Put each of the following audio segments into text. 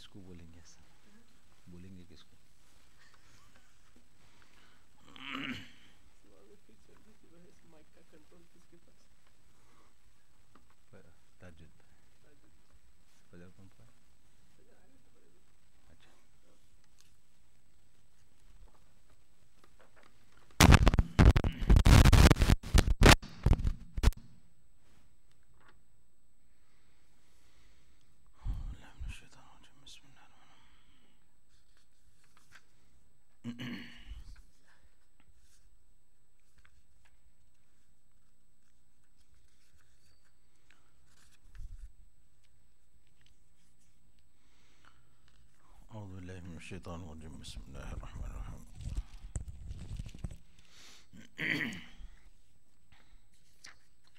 किसको बोलेंगे الشيطان الرجيم بسم الله الرحمن الرحيم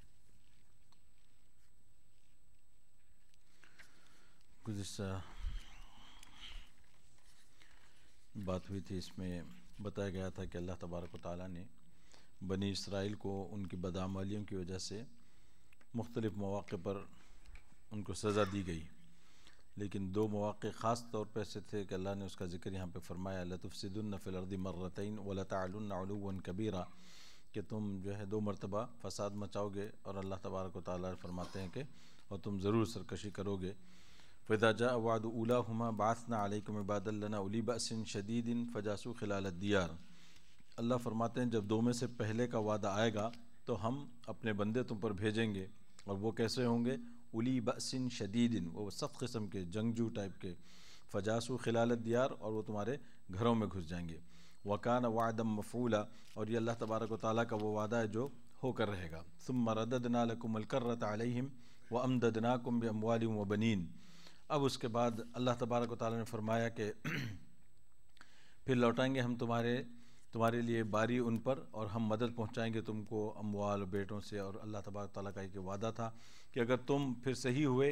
गुजशत बात हुई थी इसमें बताया गया था कि अल्लाह तबारक ताली ने बनी इसराइल को उनकी बदामलियों की वजह से मुख्तलिफ़ मौक़े पर उनको सज़ा दी गई लेकिन दो मौक़े ख़ास तौर पर ऐसे थे कि अल्लाह ने उसका ज़िक्र यहाँ पर फरमाया लतफ़सिदुल्न फ़िलर्दी मर्रतिन वलतान कबीरा कि तुम जो है दो मरतबा फ़साद मचाओगे और अल्लाह तबारक ताली फरमाते हैं कि और तुम ज़रूर सरकशी करोगे जा अवाद उला हमा बासना आलकम इबादल्ला उली बसिन शदीदिन फ़जासु दियार अल्लाह फरमाते हैं जब दो में से पहले का वादा आएगा तो हम अपने बंदे तुम पर भेजेंगे और वो कैसे होंगे उली बसिन शदीदिन वो सख्त किस्म के जंगजू टाइप के फजासु खिलाल दियार और वो तुम्हारे घरों में घुस जाएंगे वकान वादम मफूला और ये अल्लाह तबारक ताली का वो वादा है जो होकर रहेगा सुम मरदनाकुमलकर्रत आलिम व अमदनाकुम बमवालम व बनीन अब उसके बाद अल्लाह तबारक ताली ने फरमाया कि फिर लौटाएंगे हम तुम्हारे तुम्हारे लिए बारी उन पर और हम मदद पहुँचाएँगे तुमको अमवाल बेटों से और अल्लाह तबार तला का एक वादा था कि अगर तुम फिर सही हुए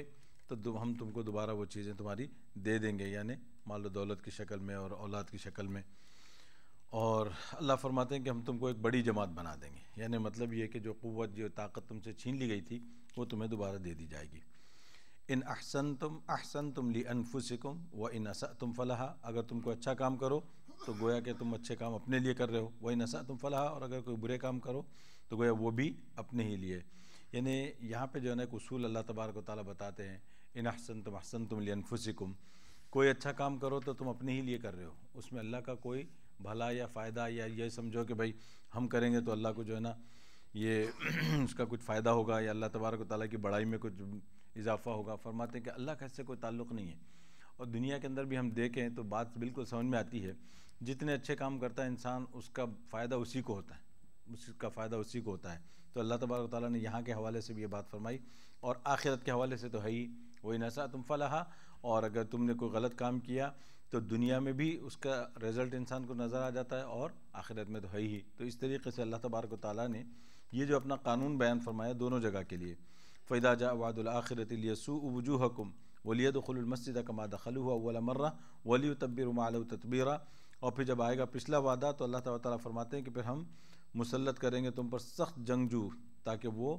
तो हम तुमको दोबारा वो चीज़ें तुम्हारी दे देंगे यानी माल दौलत की शक्ल में और औलाद की शक्ल में और अल्लाह फरमाते हैं कि हम तुमको एक बड़ी जमात बना देंगे यानी मतलब ये कि जो क़वत जो ताकत तुमसे छीन ली गई थी वो तुम्हें दोबारा दे दी जाएगी इन अहसन तुम अहसन तुम ली अनफुसकुम व इन असा तुम फलाहा अगर तुमको अच्छा काम करो तो गोया कि तुम अच्छे काम अपने लिए कर रहे हो वही नशा तुम फलाह और अगर कोई बुरे काम करो तो गोया वो भी अपने ही लिए यानी यहाँ पे जो है ना एक उसूल अल्लाह तबारक ताली बताते हैं इन हसन तुम हसन तुम लियनफुसिकुम कोई अच्छा काम करो तो तुम अपने ही लिए कर रहे हो उसमें अल्लाह का कोई भला या फ़ायदा या ये समझो कि भाई हम करेंगे तो अल्लाह को जो है ना ये उसका कुछ फ़ायदा होगा या अल्लाह तबारक ताली की बड़ाई में कुछ इजाफा होगा फरमाते हैं कि अल्लाह का इससे कोई ताल्लुक़ नहीं है और दुनिया के अंदर भी हम देखें तो बात बिल्कुल समझ में आती है जितने अच्छे काम करता है इंसान उसका फ़ायदा उसी को होता है उसका फ़ायदा उसी को होता है तो अल्लाह तबारक ताली ने यहाँ के हवाले से भी ये बात फरमाई और आखिरत के हवाले से तो है ही वही नशा तुम फलाहा और अगर तुमने कोई गलत काम किया तो दुनिया में भी उसका रिज़ल्ट इंसान को नज़र आ जाता है और आखिरत में तो है ही तो इस तरीके से अल्लाह तबारक ताली ने ये जो अपना कानून बयान फरमाया दोनों जगह के लिए फ़ैदा जा वादुल आखिरत लिए सू हकुम वलिया का कमा दखल हुआ वला मर्रा वली तब्बिर माल तदबीरा और फिर जब आएगा पिछला वादा तो अल्लाह ताला फरमाते हैं कि फिर हम मुसलत करेंगे तुम पर सख्त जंगजू ताकि वो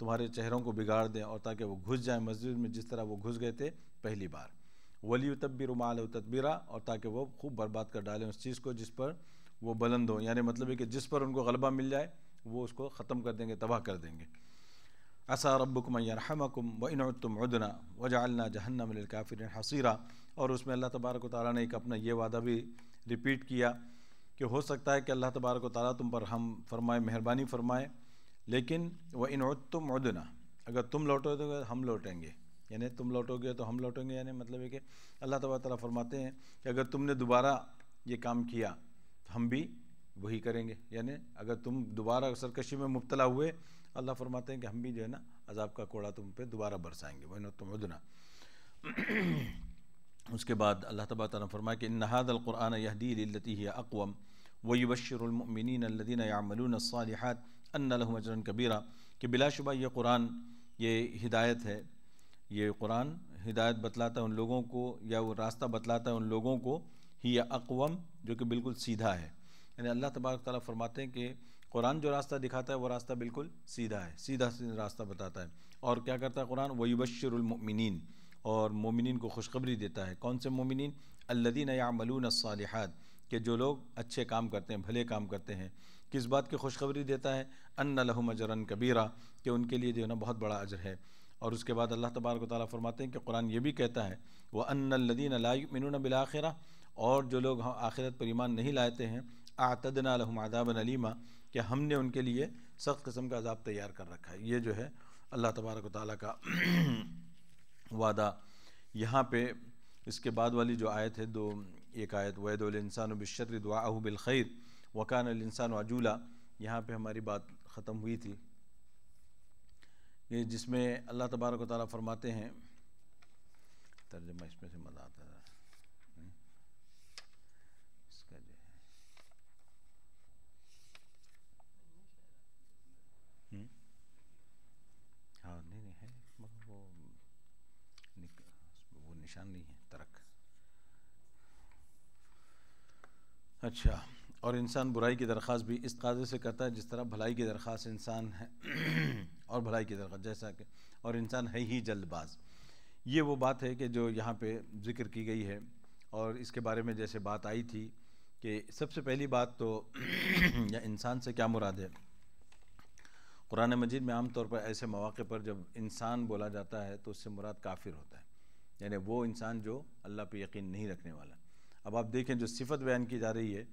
तुम्हारे चेहरों को बिगाड़ दें और ताकि वो घुस जाएं मस्जिद में जिस तरह वो घुस गए थे पहली बार वली तब्बिर माल तदबीरा और ताकि वो खूब बर्बाद कर डालें उस चीज़ को जिस पर वो बुलंद हो यानी मतलब है कि जिस पर उनको गलबा मिल जाए वो उसको ख़त्म कर देंगे तबाह कर देंगे असा रबुकम यरहमकुम व उदना वजालना जहन्नम काफिर हसीरा और उसमें अल्लाह तबारक ताली ने एक अपना ये वादा भी रिपीट किया कि हो सकता है कि अल्लाह तबारक ताली तुम पर हम फरमाए मेहरबानी फरमाए लेकिन व इनतम उदना अगर तुम लौटोगे तो हम लौटेंगे यानी तुम लौटोगे तो हम लौटेंगे यानी मतलब ये कि अल्लाह तबारा ताली फरमाते हैं कि अगर तुमने दोबारा ये काम किया तो हम भी वही करेंगे यानी अगर तुम दोबारा सरकशी में मुबतला हुए अल्लाह फरमाते हैं कि हम भी जो है ना अजाब का कोड़ा तुम पे दोबारा बरसाएंगे वह तुम उदना उसके बाद अल्लाह तबा फरमाए कि नहाद यहदीलती है अकवम वबशरमिन लदीन यामलून सालहत कबीरा कि बिलाशुबा ये कुरान ये हिदायत है ये कुरान हिदायत बतलाता है उन लोगों को या वो रास्ता बतलाता है उन लोगों को ही अकवम जो कि बिल्कुल सीधा है यानी अल्लाह तबारक ताली फरमाते हैं कि कुरान जो रास्ता दिखाता है वो रास्ता बिल्कुल सीधा है सीधा रास्ता बताता है और क्या करता है कुरान वयुबशरमिन और मोमिन को खुशखबरी देता है कौन से मोमिन अल्लदीन यामलून सालहत के जो लोग अच्छे काम करते हैं भले काम करते हैं किस बात की खुशखबरी देता है अन लहम अजरन कबीरा कि उनके लिए जो है ना बहुत बड़ा अजर है और उसके बाद अल्लाह तबारक ताली फरमाते हैं कि कुरान ये भी कहता है वह अनलदीन लामिन आख़िर और जो लोग हाँ, आखिरत पर ईमान नहीं लाते हैं आतदन लहम आदाबन अलीमा कि हमने उनके लिए सख्त कस्म का अजाब तैयार कर रखा है ये जो है अल्लाह तबारक ताली का वादा यहाँ पे इसके बाद वाली जो आयत है दो एक आयत वैदुलसान बिशर दुआ बिलखैर वकान इंसान अजूला यहाँ पे हमारी बात ख़त्म हुई थी ये जिसमें अल्लाह तबारक ताली फरमाते हैं तर्जमा इसमें से मज़ा आता है अच्छा और इंसान बुराई की दरख्वास्त भी इस कादे से करता है जिस तरह भलाई की दरख्वास्त इंसान है और भलाई की दरख्वास्त जैसा कि और इंसान है ही जल्दबाज ये वो बात है कि जो यहाँ पे जिक्र की गई है और इसके बारे में जैसे बात आई थी कि सबसे पहली बात तो या इंसान से क्या मुराद है कुरान मजीद में आम तौर पर ऐसे मौक़े पर जब इंसान बोला जाता है तो उससे मुराद काफिर होता है यानी वो इंसान जो अल्लाह पर यकीन नहीं रखने वाला अब आप देखें जो सिफत बयान की जा रही है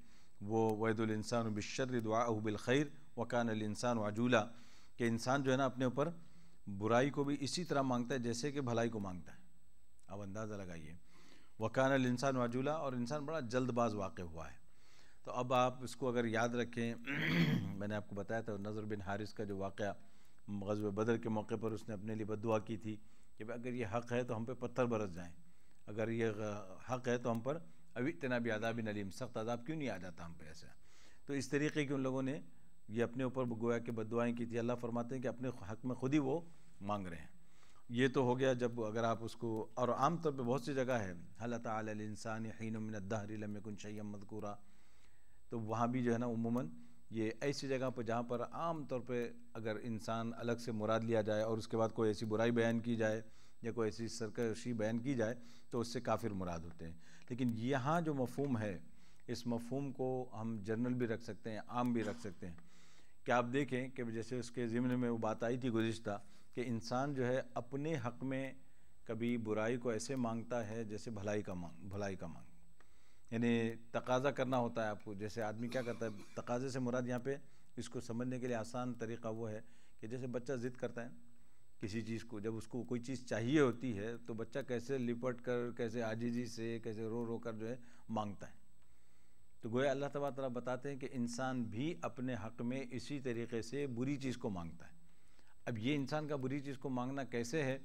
वो वैदुलसान बिशर दुआ बिलखैर वकान इंसान वजूला के इंसान जो है ना अपने ऊपर बुराई को भी इसी तरह मांगता है जैसे कि भलाई को मांगता है अब अंदाज़ा लगाइए वकान इंसान वाजूला और इंसान बड़ा जल्दबाज वाक़ हुआ है तो अब आप इसको अगर याद रखें मैंने आपको बताया था नज़र बिन हारिस का जो वाक़ गज़ब बदर के मौके पर उसने अपने लिए बद की थी कि अगर ये हक़ है तो हम पे पत्थर बरस जाएं अगर ये हक़ है तो हम पर अभी इतना भी आदाब नलीम सख्त आदाब क्यों नहीं आ जाता हम पे ऐसा तो इस तरीके की उन लोगों ने ये अपने ऊपर गोया के बदवाएँ की थी अल्लाह फरमाते हैं कि अपने हक में ख़ुद ही वो मांग रहे हैं ये तो हो गया जब अगर आप उसको और आम तौर पर बहुत सी जगह है हल तसान हिनदहरकुन शैम मदकूरा तो वहाँ भी जो है ना उमूमन ये ऐसी जगह पर जहाँ पर आम तौर पर अगर इंसान अलग से मुराद लिया जाए और उसके बाद कोई ऐसी बुराई बयान की जाए या कोई ऐसी सरकशी बयान की जाए तो उससे काफिर मुराद होते हैं लेकिन यहाँ जो मफहम है इस मफहम को हम जनरल भी रख सकते हैं आम भी रख सकते हैं क्या आप देखें कि जैसे उसके ज़िम्न में वो बात आई थी गुज्त कि इंसान जो है अपने हक़ में कभी बुराई को ऐसे मांगता है जैसे भलाई का मांग भलाई का मांग यानी तकाजा करना होता है आपको जैसे आदमी क्या करता है तकाजे से मुराद यहाँ पे इसको समझने के लिए आसान तरीका वो है कि जैसे बच्चा ज़िद करता है किसी चीज़ को जब उसको कोई चीज़ चाहिए होती है तो बच्चा कैसे लिपट कर कैसे आजीजी से कैसे रो रो कर जो है मांगता है तो गोया अल्लाह तबार तला बताते हैं कि इंसान भी अपने हक़ में इसी तरीके से बुरी चीज़ को मांगता है अब ये इंसान का बुरी चीज़ को मांगना कैसे है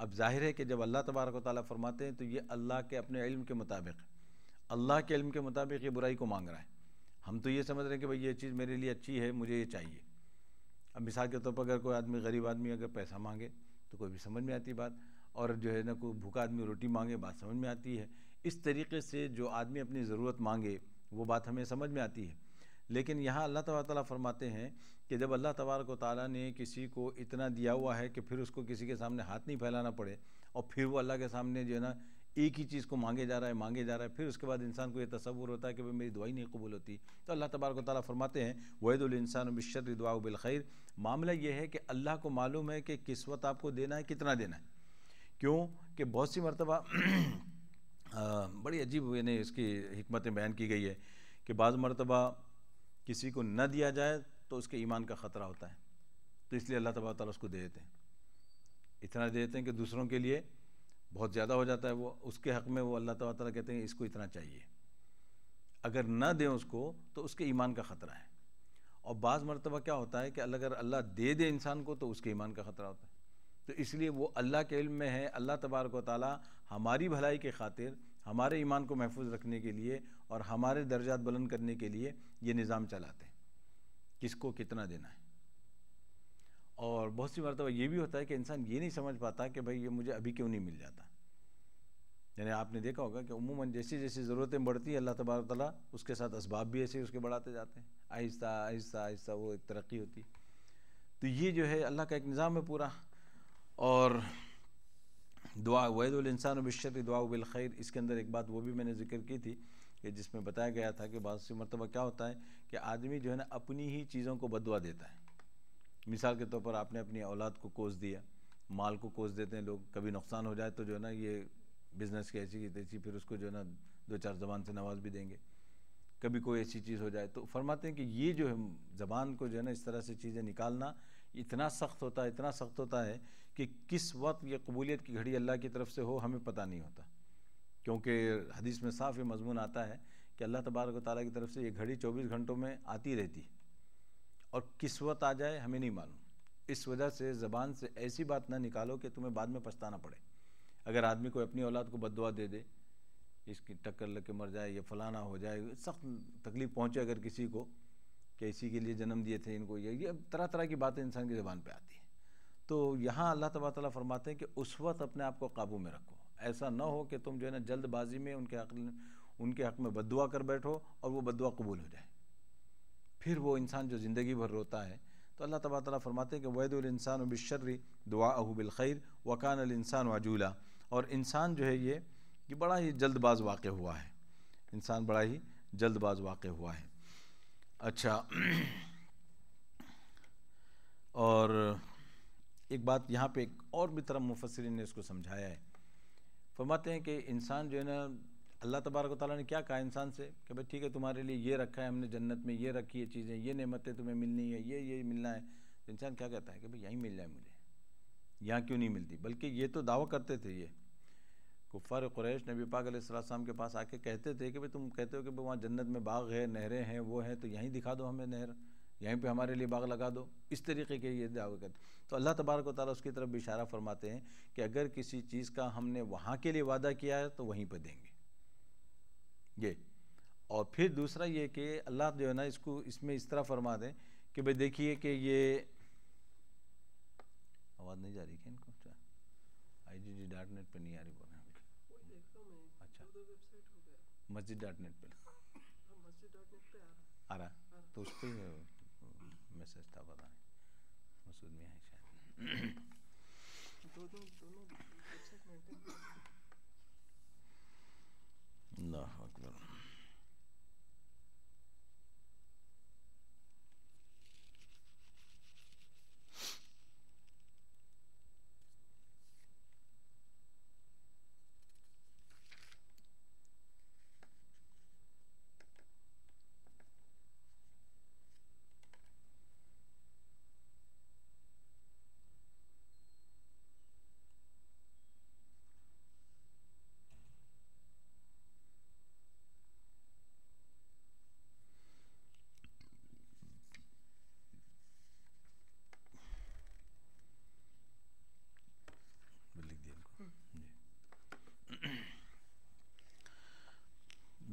अब जाहिर है कि जब अल्लाह तबारक ताली फरमाते हैं तो ये अल्लाह के अपने इल्म के मुताबिक अल्लाह के इल्म के मुताबिक ये बुराई को मांग रहा है हम तो ये समझ रहे हैं कि भाई ये चीज़ मेरे लिए अच्छी है मुझे ये चाहिए अब मिसाल के तौर पर अगर कोई आदमी गरीब आदमी अगर पैसा मांगे तो कोई भी समझ में आती बात और जो है ना कोई भूखा आदमी रोटी मांगे बात समझ में आती है इस तरीके से जो आदमी अपनी ज़रूरत मांगे वो बात हमें समझ में आती है लेकिन यहाँ अल्लाह तबारा फरमाते हैं कि जब अल्लाह तबारक ताली ने किसी को इतना दिया हुआ है कि फिर उसको किसी के सामने हाथ नहीं फैलाना पड़े और फिर वो अल्लाह के सामने जो है ना एक ही चीज़ को मांगे जा रहा है मांगे जा रहा है फिर उसके बाद इंसान को ये तस्वूर होता है कि भाई मेरी दुआई नहीं कबूल होती तो अल्लाह तबारक ताली फरमाते हैं वहीदुल इंसान बिशर दुआ बिलखैर मामला यह है कि अल्लाह को मालूम है कि किस वक्त आपको देना है कितना देना है क्यों कि बहुत सी मरतबा बड़ी अजीब यानी इसकी हमतें बयान की गई है कि बाज़ मरतबा किसी को न दिया जाए तो उसके ईमान का ख़तरा होता है तो इसलिए अल्लाह तबारा ताली उसको दे देते हैं इतना दे देते हैं कि दूसरों के लिए बहुत ज़्यादा हो जाता है वो उसके हक़ में वो अल्लाह तबारा कहते हैं इसको इतना चाहिए अगर ना दें उसको तो उसके ईमान का ख़तरा है और बाज़ मरतबा क्या होता है कि अगर अल्लाह दे दे इंसान को तो उसके ईमान का ख़तरा होता है तो इसलिए वो अल्लाह के इल्म में है अल्लाह तबारक ताली हमारी भलाई के खातिर हमारे ईमान को महफूज रखने के लिए और हमारे दर्जात बुलंद करने के लिए ये निज़ाम चलाते हैं किसको कितना देना है और बहुत सी मरतबा ये भी होता है कि इंसान ये नहीं समझ पाता कि भाई ये मुझे अभी क्यों नहीं मिल जाता यानी आपने देखा होगा कि उमूमन जैसी जैसी ज़रूरतें बढ़ती हैं अल्लाह तबारक उसके साथ इसबाब भी ऐसे उसके बढ़ाते जाते हैं आहिस्ता आहिस्ता आहिस्ता वो एक तरक्की होती तो ये जो है अल्लाह का एक निज़ाम है पूरा और दुआ वैदुलसान बशर दुआ बिलखैर इसके अंदर एक बात वो भी मैंने जिक्र की थी कि जिसमें बताया गया था कि बहुत से मरतबा क्या होता है कि आदमी जो है ना अपनी ही चीज़ों को बदवा देता है मिसाल के तौर पर आपने अपनी औलाद को कोस दिया माल को कोस देते हैं लोग कभी नुकसान हो जाए तो जो है ना ये बिज़नेस की ऐसी की तैसी फिर उसको जो है ना दो चार जबान से नवाज भी देंगे कभी कोई ऐसी चीज़ हो जाए तो फरमाते हैं कि ये जो है ज़बान को जो है ना इस तरह से चीज़ें निकालना इतना सख्त होता है इतना सख्त होता है कि किस वक्त ये कबूलियत की घड़ी अल्लाह की तरफ से हो हमें पता नहीं होता क्योंकि हदीस में साफ़ ये मजमून आता है कि अल्लाह तबारक ताली की तरफ से ये घड़ी चौबीस घंटों में आती रहती है और किस वक्त आ जाए हमें नहीं मालूम इस वजह से ज़बान से ऐसी बात ना निकालो कि तुम्हें बाद में पछताना पड़े अगर आदमी कोई अपनी औलाद को बदवा दे दे इसकी टक्कर लग के मर जाए या फलाना हो जाए सख्त तकलीफ पहुँचे अगर किसी को कि इसी के लिए जन्म दिए थे इनको ये ये तरह तरह की बातें इंसान की ज़बान पर आती हैं तो यहाँ अल्लाह तबा तला फरमाते हैं कि उस वक्त अपने आप को काबू में रखो ऐसा ना हो कि तुम जो है ना जल्दबाजी में उनके हक उनके हक में बदुआ कर बैठो और वो बदुआ कबूल हो जाए फिर वो इंसान जो ज़िंदगी भर रोता है तो अल्लाह तबार फरमाते हैं कि वैदुलसान बिशर्री दुआ अहूबिल खैर वकान इंसान वजूला और इंसान जो है ये कि बड़ा ही जल्दबाज वाक़ हुआ है इंसान बड़ा ही जल्दबाज वाक़ हुआ है अच्छा और एक बात यहाँ पे एक और भी तरह मुफसरिन ने इसको समझाया है फरमाते हैं कि इंसान जो है ना अल्लाह तबारक ताली ने क्या कहा इंसान से कि भाई ठीक है तुम्हारे लिए ये रखा है हमने जन्नत में ये रखी है चीज़ें ये नेमतें तुम्हें मिलनी है ये ये मिलना है तो इंसान क्या कहता है कि भाई यहीं मिल जाए मुझे यहाँ क्यों नहीं मिलती बल्कि ये तो दावा करते थे ये कुफ़ार कुरैश नबी पाक सलाम के पास आके कहते थे कि भाई तुम कहते हो कि भाई वहाँ जन्नत में बाग है नहरें हैं वो हैं तो यहीं दिखा दो हमें नहर यहीं पे हमारे लिए बाग लगा दो इस तरीके के ये दावे करते तो अल्लाह तबारक ताली उसकी तरफ इशारा फरमाते हैं कि अगर किसी चीज़ का हमने वहाँ के लिए वादा किया है तो वहीं पर देंगे ये और फिर दूसरा ये कि अल्लाह जो है ना इसको इसमें इस तरह फरमा दें कि भाई देखिए कि ये आवाज़ नहीं जा रही है इनको अच्छा। आई जी जी डाट नेट पर नहीं आ रही मस्जिद डॉट नेट पर आ रहा तो उस पर मैसेज था पता नहीं मसूद में है शायद दो दोनों अच्छा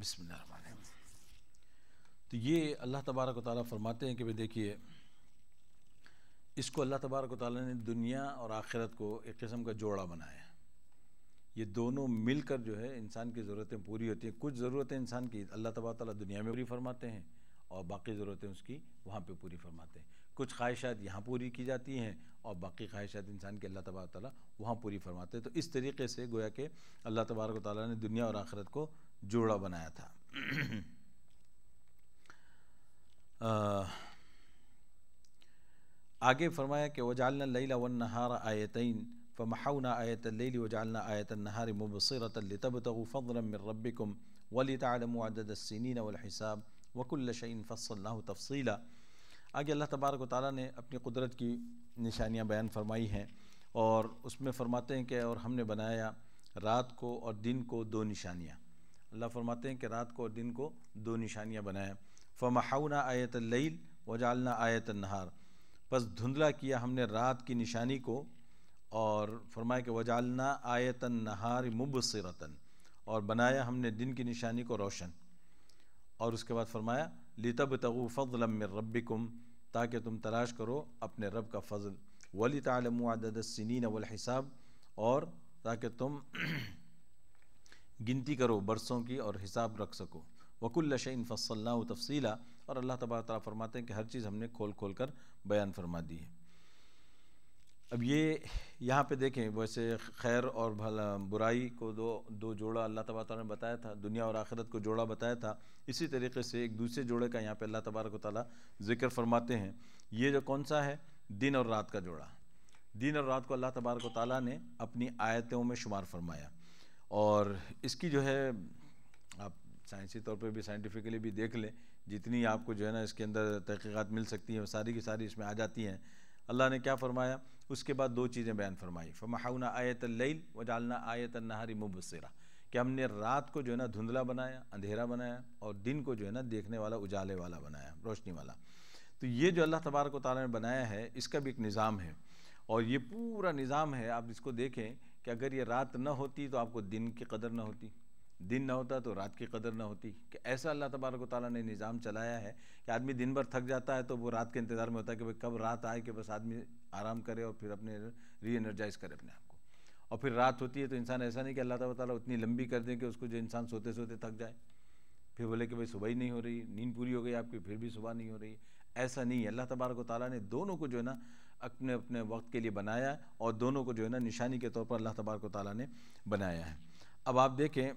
बिस्मिल्लाह तो ये अल्लाह तबारक ताली फरमाते हैं कि भाई देखिए इसको अल्लाह तबारक ताली ने दुनिया और आखिरत को एक किस्म का जोड़ा बनाया ये दोनों मिलकर जो है इंसान की ज़रूरतें पूरी होती हैं कुछ ज़रूरतें इंसान की अल्लाह तबारक ताली दुनिया में पूरी फरमाते हैं और बाकी ज़रूरतें उसकी वहाँ पर पूरी फरमाते हैं कुछ ख्वाहिशात यहाँ पूरी की जाती हैं और बाकी ख्वाहिशात इंसान की अल्लाह तबारक ताली वहाँ पूरी फरमाते हैं तो इस तरीके से गोया कि अल्लाह तबारक ताली ने दुनिया और आखिरत को जोड़ा बनाया था आगे फरमाया कि वजालना लैला वन नहार आयतिन फ़महाउना आयत लैली वजालना आयत नहार मुबसरत लतब तफ़रम रबिकम वली तलमदसिन वलहिसाब वकुल्ल शैन फ़सल तफसीला आगे अल्लाह तबारक ताली ने अपनी कुदरत की निशानियाँ बयान फरमाई हैं और उसमें फरमाते हैं कि और हमने बनाया रात को और दिन को दो निशानियाँ अल्लाह फरमाते हैं कि रात को और दिन को दो निशानियाँ बनाया फ़महाउना आयत लईल वजालना आयत नहार बस धुंधला किया हमने रात की निशानी को और फरमाया कि वजालना आयत नहार मुबसरतन और बनाया हमने दिन की निशानी को रोशन और उसके बाद फरमाया लितब तगु फ़लम रबिकुम ताकि तुम तलाश करो अपने रब का फ़जल वली तलम आदद वल हिसाब और ताकि तुम गिनती करो बरसों की और हिसाब रख सको वकुल शैन फसल्ला तफसीला और अल्लाह तबार तला फरमाते हैं कि हर चीज़ हमने खोल खोल कर बयान फरमा दी है अब ये यहाँ पे देखें वैसे खैर और भला बुराई को दो दो जोड़ा अल्लाह तबार ने बताया था दुनिया और आखिरत को जोड़ा बताया था इसी तरीके से एक दूसरे जोड़े का यहाँ पे अल्लाह तबारक ताली जिक्र फरमाते हैं ये जो कौन सा है दिन और रात का जोड़ा दिन और रात को अल्लाह तबारक ताली ने अपनी आयतों में शुमार फरमाया और इसकी जो है आप साइंसी तौर पे भी साइंटिफिकली भी देख लें जितनी आपको जो है ना इसके अंदर तहकीक़ात मिल सकती हैं सारी की सारी इसमें आ जाती हैं अल्लाह ने क्या फ़रमाया उसके बाद दो चीज़ें बयान फरमाई फ़माउना आयत लैल व जालना आयत नहारी मुबसरा कि हमने रात को जो है ना धुंधला बनाया अंधेरा बनाया और दिन को जो है ना देखने वाला उजाले वाला बनाया रोशनी वाला तो ये जो अल्लाह तबारक तारा ने बनाया है इसका भी एक निज़ाम है और ये पूरा निज़ाम है आप इसको देखें कि अगर ये रात ना होती तो आपको दिन की कदर ना होती दिन ना होता तो रात की कदर ना होती कि ऐसा अल्लाह तबारक ताली ने निज़ाम चलाया है कि आदमी दिन भर थक जाता है तो वो रात के इंतज़ार में होता है कि भाई कब रात आए कि बस आदमी आराम करे और फिर अपने री एनर्जाइज करे अपने आप को और फिर रात होती है तो इंसान ऐसा नहीं कि अल्लाह तबारक ताली उतनी लंबी कर दें कि उसको जो इंसान सोते सोते थक जाए फिर बोले कि भाई सुबह ही नहीं हो रही नींद पूरी हो गई आपकी फिर भी सुबह नहीं हो रही ऐसा नहीं है अल्लाह तबारक ताली ने दोनों को जो है ना अपने अपने वक्त के लिए बनाया और दोनों को जो है ना निशानी के तौर पर अल्लाह तबारक ताली ने बनाया है अब आप देखें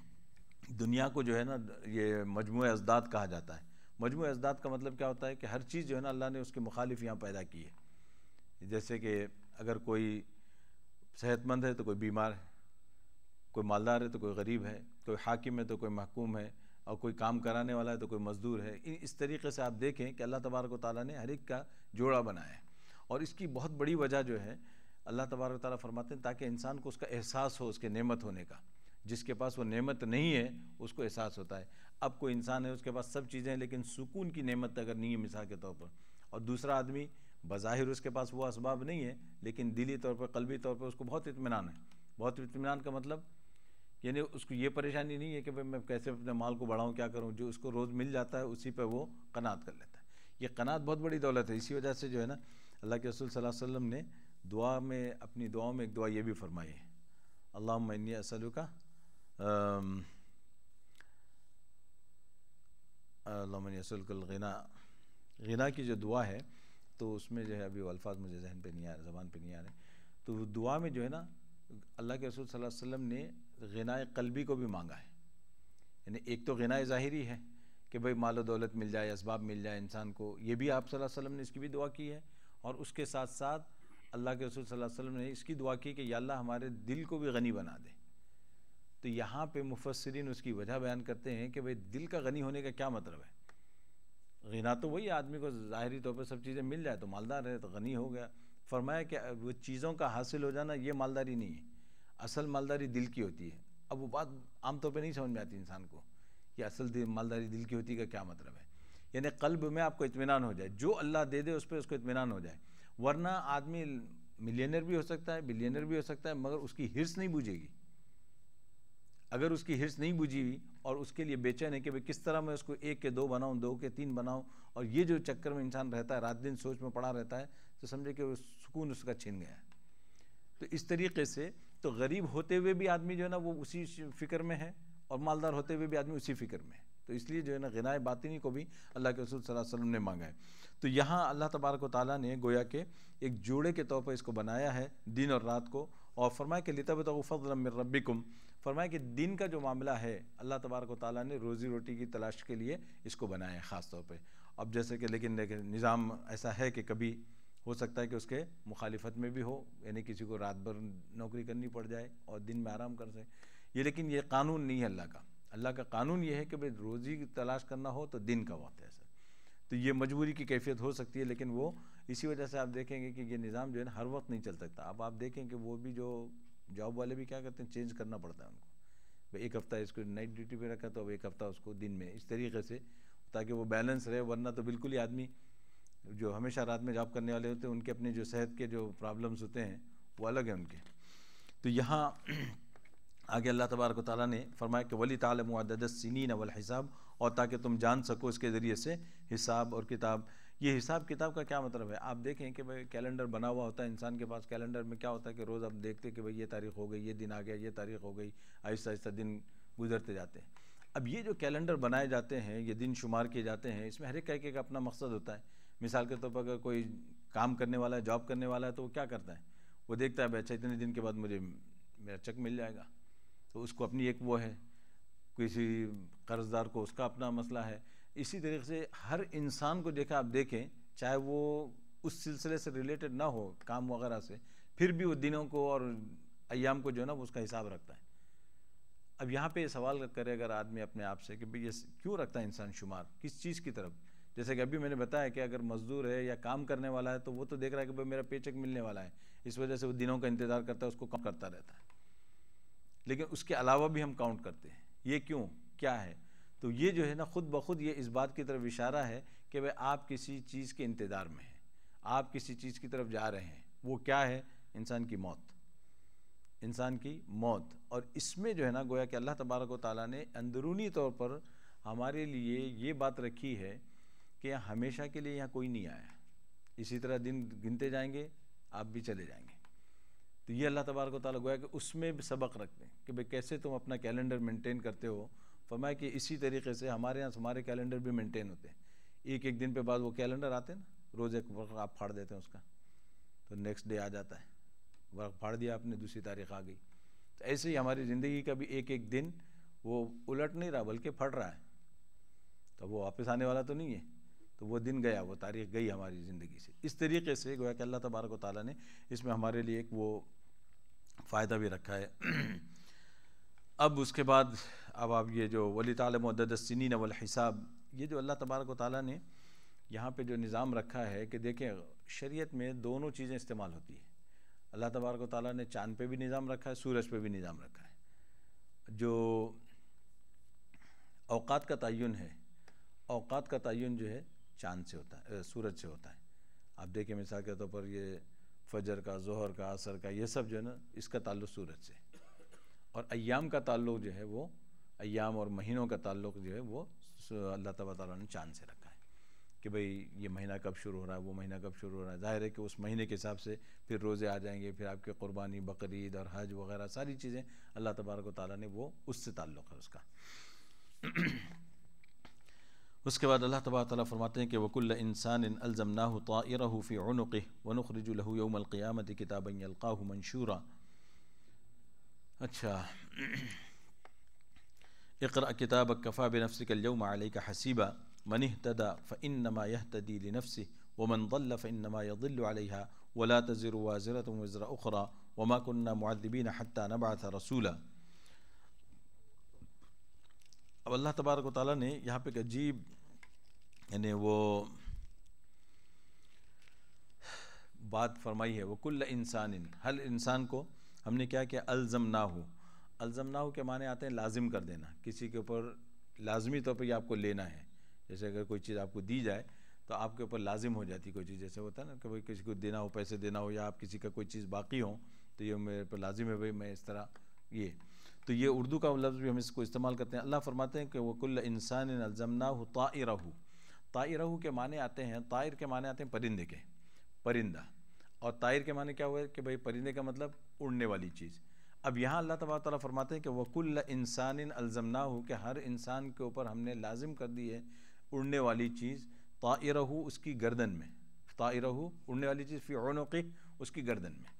दुनिया को जो है ना ये मजमू अजदाद कहा जाता है मजमू अजदाद का मतलब क्या होता है कि हर चीज़ जो है ना अल्लाह ने उसके मुखालिफ यहाँ पैदा की है जैसे कि अगर कोई सेहतमंद है तो कोई बीमार है कोई मालदार है तो कोई गरीब है कोई हाकिम है तो कोई महकूम है और कोई काम कराने वाला है तो कोई मज़दूर है इस तरीके से आप देखें कि अल्लाह तबारक ताली ने हर एक का जोड़ा बनाया है और इसकी बहुत बड़ी वजह जो है अल्लाह तबारक ताली फरमाते हैं ताकि इंसान को उसका एहसास हो उसके नेमत होने का जिसके पास वो नेमत नहीं है उसको एहसास होता है अब कोई इंसान है उसके पास सब चीज़ें हैं लेकिन सुकून की नेमत अगर नहीं है मिसाल के तौर पर और दूसरा आदमी बाहिर उसके पास वो इसबाब नहीं है लेकिन दिली तौर पर कलबी तौर पर उसको बहुत इतमान है बहुत इतमान का मतलब यानी उसको ये परेशानी नहीं है कि भाई मैं कैसे अपने माल को बढ़ाऊँ क्या करूँ जो उसको रोज़ मिल जाता है उसी पर वो कनात कर लेता है ये कनात बहुत बड़ी दौलत है इसी वजह से जो है ना अल्लाह के रसूल सल्लल्लाहु अलैहि वसल्लम ने दुआ में अपनी दुआओं में एक दुआ ये भी फरमाई है अल्लाह मनी असलू का अल्लासलगना गना की जो दुआ है तो उसमें जो है अभी अल्फाज मुझे जहन पे नहीं आ रहे ज़बान पे नहीं आ रहे तो दुआ में जो है ना अल्लाह के रसूल सल्लल्लाहु अलैहि वसल्लम ने गना कलबी को भी मांगा है यानी एक तो गना ज़ाहिरी है कि भाई माल दौलत मिल जाए इसबाब मिल जाए इंसान को ये भी आप सल्लल्लाहु अलैहि वसल्लम ने इसकी भी दुआ की है और उसके साथ साथ अल्लाह के रसूल सल्लल्लाहु अलैहि वसल्लम ने इसकी दुआ की कि अल्लाह हमारे दिल को भी गनी बना दे तो यहाँ पे मुफसरिन उसकी वजह बयान करते हैं कि भाई दिल का गनी होने का क्या मतलब है गना तो वही आदमी को ज़ाहरी तौर पर सब चीज़ें मिल जाए तो मालदार है तो गनी हो गया फरमाया कि वो चीज़ों का हासिल हो जाना ये मालदारी नहीं है असल मालदारी दिल की होती है अब वो बात आमतौर पर नहीं समझ में आती इंसान को कि असल मालदारी दिल की होती का क्या मतलब है यानी कल्ब में आपको इतमान हो जाए जो अल्लाह दे दे उस पर उसको इतमान हो जाए वरना आदमी मिलियनर भी हो सकता है बिलियनर भी हो सकता है मगर उसकी हिरस नहीं बूझेगी अगर उसकी हिरस नहीं बुझी हुई और उसके लिए बेचैन है कि भाई किस तरह मैं उसको एक के दो बनाऊं दो के तीन बनाऊं और ये जो चक्कर में इंसान रहता है रात दिन सोच में पड़ा रहता है तो समझे कि वो सुकून उसका छिन गया है तो इस तरीके से तो गरीब होते हुए भी आदमी जो है ना वो उसी फिक्र में है और मालदार होते हुए भी आदमी उसी फिक्र में है तो इसलिए जो है ना गनाए बातिनी को भी अल्लाह के रसूल वसल्लम ने मांगा है तो यहाँ अल्लाह तबारक ताली ने गोया के एक जोड़े के तौर पर इसको बनाया है दिन और रात को और फरमाया कि लितब रब्बिकुम फरमाया कि दिन का जो मामला है अल्लाह तबारक ताली ने रोज़ी रोटी की तलाश के लिए इसको बनाया है ख़ास तौर पर अब जैसे कि लेकिन, लेकिन निज़ाम ऐसा है कि कभी हो सकता है कि उसके मुखालिफत में भी हो यानी किसी को रात भर नौकरी करनी पड़ जाए और दिन में आराम कर सकें ये लेकिन ये कानून नहीं है अल्लाह का अल्लाह का कानून ये है कि भाई रोज़ी की तलाश करना हो तो दिन का वक्त है सर तो ये मजबूरी की कैफियत हो सकती है लेकिन वो इसी वजह से आप देखेंगे कि ये निज़ाम जो है ना हर वक्त नहीं चल सकता अब आप देखें कि वो भी जो जॉब वाले भी क्या करते हैं चेंज करना पड़ता है उनको भाई एक हफ़्ता इसको नाइट ड्यूटी पर रखा तो अब एक हफ़्ता उसको दिन में इस तरीके से ताकि वो बैलेंस रहे वरना तो बिल्कुल ही आदमी जो हमेशा रात में जॉब करने वाले होते हैं उनके अपने जो सेहत के जो प्रॉब्लम्स होते हैं वो अलग हैं उनके तो यहाँ आगे अल्लाह तबारक ताली ने फरमाया कि वली तालम सिनी नवल हिसाब और ताकि तुम जान सको इसके ज़रिए से हिसाब और किताब ये हिसाब किताब का क्या मतलब है आप देखें कि भाई कैलेंडर बना हुआ होता है इंसान के पास कैलेंडर में क्या होता है कि रोज़ आप देखते कि भाई ये तारीख हो गई ये दिन आ गया ये तारीख हो गई आहिस्ता आहिस्ता दिन गुजरते जाते हैं अब ये जो कैलेंडर बनाए जाते हैं ये दिन शुमार किए जाते हैं इसमें हर एक के का अपना मकसद होता है मिसाल के तौर पर अगर कोई काम करने वाला है जॉब करने वाला है तो वो क्या करता है वो देखता है भाई अच्छा इतने दिन के बाद मुझे मेरा चेक मिल जाएगा तो उसको अपनी एक वो है किसी कर्जदार को उसका अपना मसला है इसी तरीके से हर इंसान को देखा आप देखें चाहे वो उस सिलसिले से रिलेटेड ना हो काम वगैरह से फिर भी वो दिनों को और अयाम को जो है ना वो उसका हिसाब रखता है अब यहाँ पे सवाल करे अगर आदमी अपने आप से कि भाई ये क्यों रखता है इंसान शुमार किस चीज़ की तरफ जैसे कि अभी मैंने बताया कि अगर मजदूर है या काम करने वाला है तो वो तो देख रहा है कि भाई मेरा पेचक मिलने वाला है इस वजह से वो दिनों का इंतज़ार करता है उसको कम करता रहता है लेकिन उसके अलावा भी हम काउंट करते हैं ये क्यों क्या है तो ये जो है ना ख़ुद ब खुद ये इस बात की तरफ इशारा है कि भाई आप किसी चीज़ के इंतज़ार में हैं आप किसी चीज़ की तरफ जा रहे हैं वो क्या है इंसान की मौत इंसान की मौत और इसमें जो है ना गोया कि अल्लाह तबारक ताली ने अंदरूनी तौर पर हमारे लिए ये बात रखी है कि हमेशा के लिए यहाँ कोई नहीं आया इसी तरह दिन गिनते जाएंगे आप भी चले जाएंगे तो ये अल्लाह तबारक ताली गोया कि उसमें भी सबक रख दें कि भाई कैसे तुम अपना कैलेंडर मेंटेन करते हो फरमाया कि इसी तरीके से हमारे यहाँ हमारे कैलेंडर भी मेंटेन होते हैं एक एक दिन पे बाद वो कैलेंडर आते हैं ना रोज़ एक वर्क आप फाड़ देते हैं उसका तो नेक्स्ट डे आ जाता है वर्क फाड़ दिया आपने दूसरी तारीख आ गई तो ऐसे ही हमारी ज़िंदगी का भी एक एक दिन वो उलट नहीं रहा बल्कि फट रहा है तो वो वापस आने वाला तो नहीं है तो वो दिन गया वो तारीख गई हमारी ज़िंदगी से इस तरीके से गोया कि अल्लाह तबारक ताली ने इसमें हमारे लिए एक वो फ़ायदा भी रखा है अब उसके बाद अब आप ये जो वली तालमदसिनी नवल हिसाब ये जो अल्लाह तबारक ताली ने यहाँ पे जो निज़ाम रखा है कि देखें शरीयत में दोनों चीज़ें इस्तेमाल होती हैं अल्लाह तबारक ताली ने चाँद पे भी निज़ाम रखा है सूरज पे भी निज़ाम रखा है जो अवकात का तयन है अवकात का तयन जो है चांद से होता है सूरज से होता है आप देखिए मिसाल के तौर पर ये फजर का जोहर का असर का ये सब जो है ना इसका ताल्लुक सूरज से और अयाम का ताल्लुक जो है वो अयाम और महीनों का ताल्लुक जो है वो अल्लाह तब ताली ने चांद से रखा है कि भाई ये महीना कब शुरू हो रहा है वो महीना कब शुरू हो रहा है ज़ाहिर है कि उस महीने के हिसाब से फिर रोज़े आ जाएंगे फिर आपके कुर्बानी बकरीद और हज वगैरह सारी चीज़ें अल्लाह तबारक ताली ने वो उससे ताल्लुक़ है उसका اس کے بعد اللہ تبارک تعالیٰ فرماتے ہیں کہ وکل انسان أَلْزَمْنَاهُ طَائِرَهُ فِي عنقه ونخرج له يَوْمَ الْقِيَامَةِ كِتَابًا يَلْقَاهُ منشورا اچھا اقرا کتابك کفا بنفسك اليوم عليك حسيبا من اهتدى فانما يهتدي لنفسه ومن ضل فانما يضل عليها ولا تزر وازره وزر اخرى وما كنا معذبين حتى نبعث رسولا अब अल्लाह तबारक ताली ने यहाँ पे एक अजीब यानी वो बात फरमाई है वो कुल इंसान इन हर इंसान को हमने क्या किया अल्ज़म ना हो अल्ज़म ना हो के माने आते हैं लाजिम कर देना किसी के ऊपर लाजमी तौर पर यह आपको लेना है जैसे अगर कोई चीज़ आपको दी जाए तो आपके ऊपर लाजिम हो जाती कोई चीज़ जैसे होता है ना कि भाई किसी को देना हो पैसे देना हो या आप किसी का कोई चीज़ बाकी हो तो ये मेरे पर लाजिम है भाई मैं इस तरह ये तो ये उर्दू का लफ्ज़ भी हम इसको इस्तेमाल करते हैं अल्लाह फरमाते हैं कि वकुल इंसान अलजमना हो ताइरहू ताइरहू के माने आते हैं तायर के माने आते हैं परिंदे के परिंदा और तायर के माने क्या हुआ कि भाई परिंदे का मतलब उड़ने वाली चीज़ अब यहाँ अल्लाह तबार ताली फरमाते हैं कि वकुल इंसान अलजमना हो कि हर इंसान के ऊपर हमने लाजिम कर दी है उड़ने वाली चीज़ ताइरहू उसकी गर्दन में ताइरहू उड़ने वाली चीज़ फ़िर उसकी गर्दन में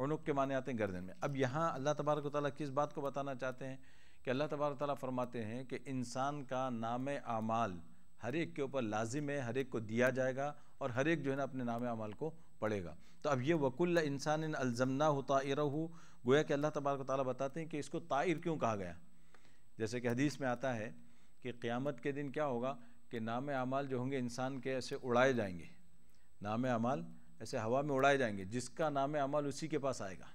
उनुक के माने आते हैं गर्दन में अब यहाँ अल्लाह तबारक ताली किस बात को बताना चाहते हैं कि अल्लाह तबारक ताली फरमाते हैं कि इंसान का नाम आमाल हर एक के ऊपर लाजिम है हर एक को दिया जाएगा और हर एक जो है ना अपने नाम अमाल को पढ़ेगा तो अब ये वकुल्ल इंसान इन अलजमना हो तार हो गोया कि अल्लाह तबारक ताली बताते हैं कि इसको तायर क्यों कहा गया जैसे कि हदीस में आता है कि क़्यामत के दिन क्या होगा कि नाम अमाल जो होंगे इंसान के ऐसे उड़ाए जाएंगे नाम अमाल ऐसे हवा में उड़ाए जाएंगे जिसका नाम अमल उसी के पास आएगा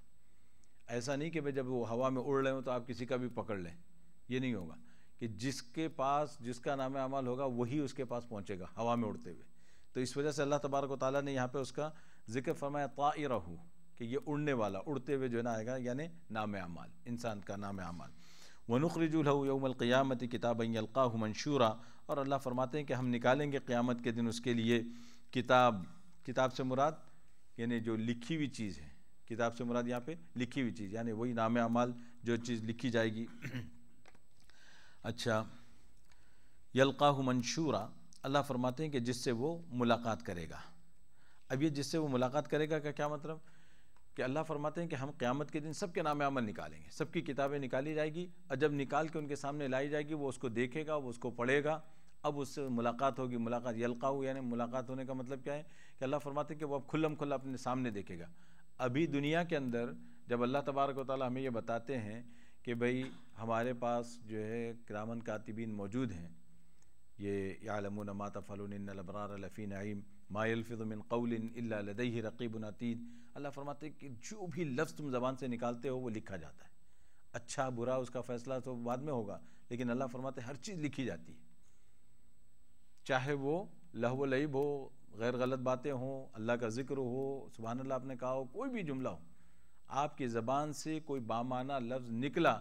ऐसा नहीं कि भाई जब वो हवा में उड़ रहे हो तो आप किसी का भी पकड़ लें ये नहीं होगा कि जिसके पास जिसका नाम अमल होगा वही उसके पास पहुँचेगा हवा में उड़ते हुए तो इस वजह से अल्लाह तबारक ताली ने यहाँ पर उसका जिक्र फरमाया ताइर कि ये उड़ने वाला उड़ते हुए जो है ना आएगा यानी नाम अमाल इंसान का नाम अमाल वनुखरजुलमक़ियामत किताब यलका मंशूरा और अल्लाह फरमाते हैं कि हम निकालेंगे क़्यामत के दिन उसके लिए किताब किताब से मुराद यानी जो लिखी हुई चीज़ है किताब से मुराद यहाँ पे लिखी हुई चीज़ यानी वही नाम अमाल जो चीज़ लिखी जाएगी अच्छा यलका मंशूरा अल्लाह फरमाते हैं कि जिससे वो मुलाकात करेगा अब ये जिससे वो मुलाकात करेगा का क्या मतलब कि अल्लाह फरमाते हैं कि हम क़्यामत के दिन सबके नाम अमल निकालेंगे सबकी किताबें निकाली जाएगी और जब निकाल के उनके सामने लाई जाएगी वो उसको देखेगा वो उसको पढ़ेगा अब उससे मुलाकात होगी मुलाकात हो यानी मुलाकात होने का मतलब क्या है कि अल्लाह फरमाते कि वो अब खुल्लम खुल्ला अपने सामने देखेगा अभी दुनिया के अंदर जब अल्लाह तबारक वाली हमें ये बताते हैं कि भाई हमारे पास जो है क्रामन कातिबीन मौजूद हैं ये यालमून मातफ़लबरारफ़ी फ़लबरार लफ़ी नईम मायलफ़िन कौलदही रकीब नतीद अल्लाह फरमाते कि जो भी लफ्ज़ तुम ज़बान से निकालते हो वो लिखा जाता है अच्छा बुरा उसका फ़ैसला तो बाद में होगा लेकिन अल्लाह फरमाते हर चीज़ लिखी जाती है चाहे वो लहव लईब हो गैर गलत बातें हों अल्लाह का जिक्र हो सुबह अल्लाह आपने कहा हो कोई भी जुमला हो आपकी ज़बान से कोई बामाना लफ्ज़ निकला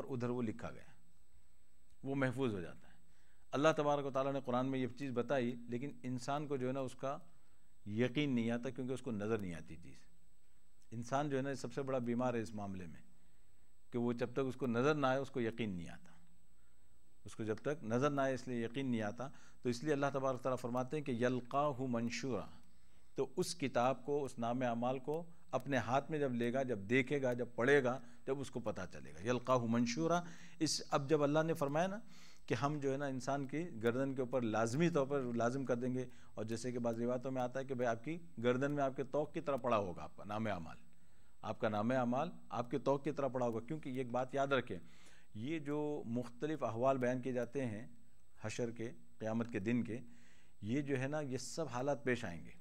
और उधर वो लिखा गया वो महफूज हो जाता है अल्लाह तबारक ताली ने कुरान में ये चीज़ बताई लेकिन इंसान को जो है ना उसका यकीन नहीं आता क्योंकि उसको नज़र नहीं आती चीज़ इंसान जो है ना सबसे बड़ा बीमार है इस मामले में कि वो जब तक उसको नज़र ना आए उसको यकीन नहीं आता उसको जब तक नज़र ना आए इसलिए यकीन नहीं आता तो इसलिए अल्लाह तबारक ताली फरमाते हैं कि यलका हु मंशूरा तो उस किताब को उस नाम अमाल को अपने हाथ में जब लेगा जब देखेगा जब पढ़ेगा जब उसको पता चलेगा यलका हु मंशूरा इस अब जब अल्लाह ने फरमाया ना कि हम जो है ना इंसान की गर्दन के ऊपर लाजमी तौर पर लाजम कर देंगे और जैसे कि बाज़ रिवायतों में आता है कि भाई आपकी गर्दन में आपके तोक की तरह पड़ा होगा आपका नाम अमाल आपका नाम अमाल आपके तोक की तरह पड़ा होगा क्योंकि एक बात याद रखें ये जो मुख्तलिफ अहवाल बयान किए जाते हैं हशर के क़्यामत के दिन के ये जो है ना ये सब हालात पेश आएंगे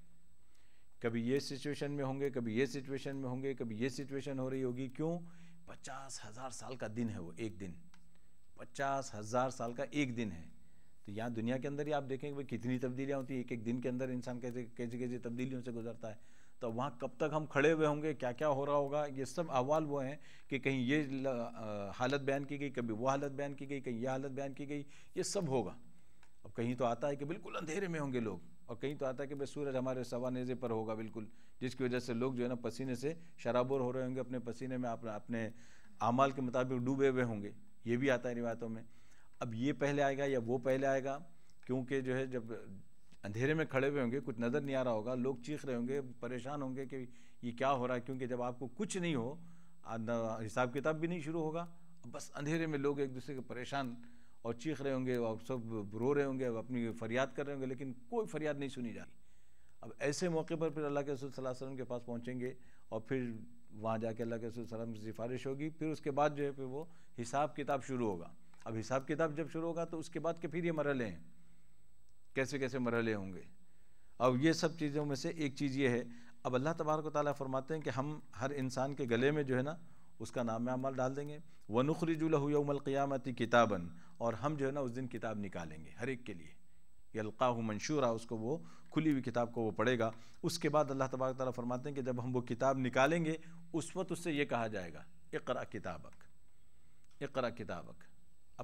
कभी ये सिचुएशन में होंगे कभी ये सिचुएशन में होंगे कभी ये सिचुएशन हो रही होगी क्यों पचास हज़ार साल का दिन है वो एक दिन पचास हज़ार साल का एक दिन है तो यहाँ दुनिया के अंदर ही आप देखें कि भाई कितनी तब्दीलियाँ होती हैं एक एक दिन के अंदर इंसान कैसे कैसी कैसी तब्दीलियों से गुजरता है तो वहाँ कब तक हम खड़े हुए होंगे क्या क्या हो रहा होगा ये सब अहवाल वो हैं कि कहीं ये हालत बयान की गई कभी वो हालत बयान की गई कहीं ये हालत बयान की गई ये सब होगा अब कहीं तो आता है कि बिल्कुल अंधेरे में होंगे लोग और कहीं तो आता है कि भाई सूरज हमारे सवानेजे पर होगा बिल्कुल जिसकी वजह से लोग जो है ना पसीने से शराबोर हो रहे होंगे अपने पसीने में आप अपने अमाल के मुताबिक डूबे हुए होंगे ये भी आता है रिवायतों में अब ये पहले आएगा या वो पहले आएगा क्योंकि जो है जब अंधेरे में खड़े हुए होंगे कुछ नज़र नहीं आ रहा होगा लोग चीख रहे होंगे परेशान होंगे कि ये क्या हो रहा है क्योंकि जब आपको कुछ नहीं हो हिसाब किताब भी नहीं शुरू होगा बस अंधेरे में लोग एक दूसरे के परेशान और चीख रहे होंगे और सब रो रहे होंगे अपनी फरियाद कर रहे होंगे लेकिन कोई फरियाद नहीं सुनी जा रही अब ऐसे मौके पर फिर अल्लाह के रसूल सल्लल्लाहु अलैहि वसल्लम के पास पहुँचेंगे और फिर वहाँ जाके अल्लाह के रसूल की सिफारिश होगी फिर उसके बाद जो है फिर वो हिसाब किताब शुरू होगा अब हिसाब किताब जब शुरू होगा तो उसके बाद के फिर ये मरहले हैं कैसे कैसे मरहले होंगे अब ये सब चीज़ों में से एक चीज़ ये है अब अल्लाह तबारक ताली फरमाते हैं कि हम हर इंसान के गले में जो है ना उसका नाम अमल डाल देंगे व नखरजुलहमलक़ियामती किताबन और हम जो है ना उस दिन किताब निकालेंगे हर एक के लिए यलका मंशूरा उसको वो खुली हुई किताब को वो पढ़ेगा उसके बाद अल्लाह तबारक ताली फरमाते हैं कि जब हम वो किताब निकालेंगे उस वक्त उससे ये कहा जाएगा इकरा किताबक इकरा किताबक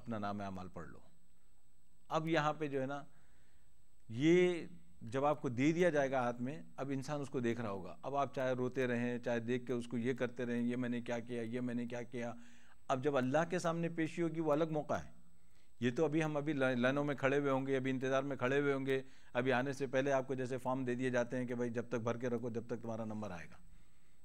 अपना नाम अमल पढ़ लो अब यहाँ पर जो है ना ये जब आपको दे दिया जाएगा हाथ में अब इंसान उसको देख रहा होगा अब आप चाहे रोते रहें चाहे देख के उसको ये करते रहें ये मैंने क्या किया ये मैंने क्या किया अब जब अल्लाह के सामने पेशी होगी वो अलग मौका है ये तो अभी हम अभी लाइनों में खड़े हुए होंगे अभी इंतज़ार में खड़े हुए होंगे अभी आने से पहले आपको जैसे फॉर्म दे दिए जाते हैं कि भाई जब तक भर के रखो जब तक तुम्हारा नंबर आएगा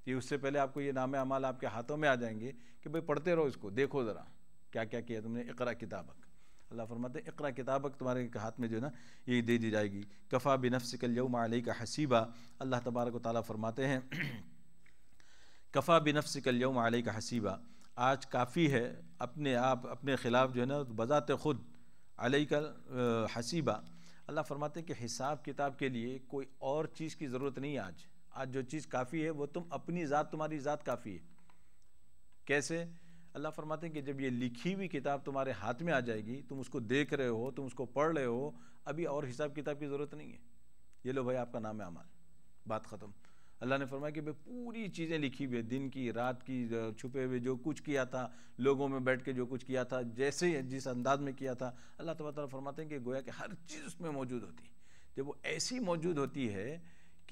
ये उससे पहले आपको ये नाम अमाल आपके हाथों में आ जाएंगे कि भाई पढ़ते रहो इसको देखो ज़रा क्या क्या किया तुमने इकरा किताबक अल्लाह फरमाते इकरा किताबक तुम्हारे हाथ में जो है ना ये दे दी जाएगी कफ़ा बिनफ्स कलयम आलई का हसीबा अल्लाह तबारक ताली फरमाते हैं कफ़ा बिनफ्स कलयम आलई का हसीबा आज काफ़ी है अपने आप अपने ख़िलाफ़ जो है ना बज़ात ख़ुद अलई का हसीबा अल्लाह फरमाते कि हिसाब किताब के लिए कोई और चीज़ की ज़रूरत नहीं आज आज जो चीज़ काफ़ी है वो तुम अपनी ज़ात तुम्हारी ज़ात काफ़ी है कैसे अल्लाह फरमाते हैं कि जब ये लिखी हुई किताब तुम्हारे हाथ में आ जाएगी तुम उसको देख रहे हो तुम उसको पढ़ रहे हो अभी और हिसाब किताब की ज़रूरत नहीं है ये लो भाई आपका नाम है अमाल बात ख़त्म अल्लाह ने फरमाया कि भाई पूरी चीज़ें लिखी हुई है दिन की रात की छुपे हुए जो कुछ किया था लोगों में बैठ के जो कुछ किया था जैसे जिस अंदाज में किया था अल्लाह तबारा फरमाते हैं कि गोया कि हर चीज़ उसमें मौजूद होती जब वो ऐसी मौजूद होती है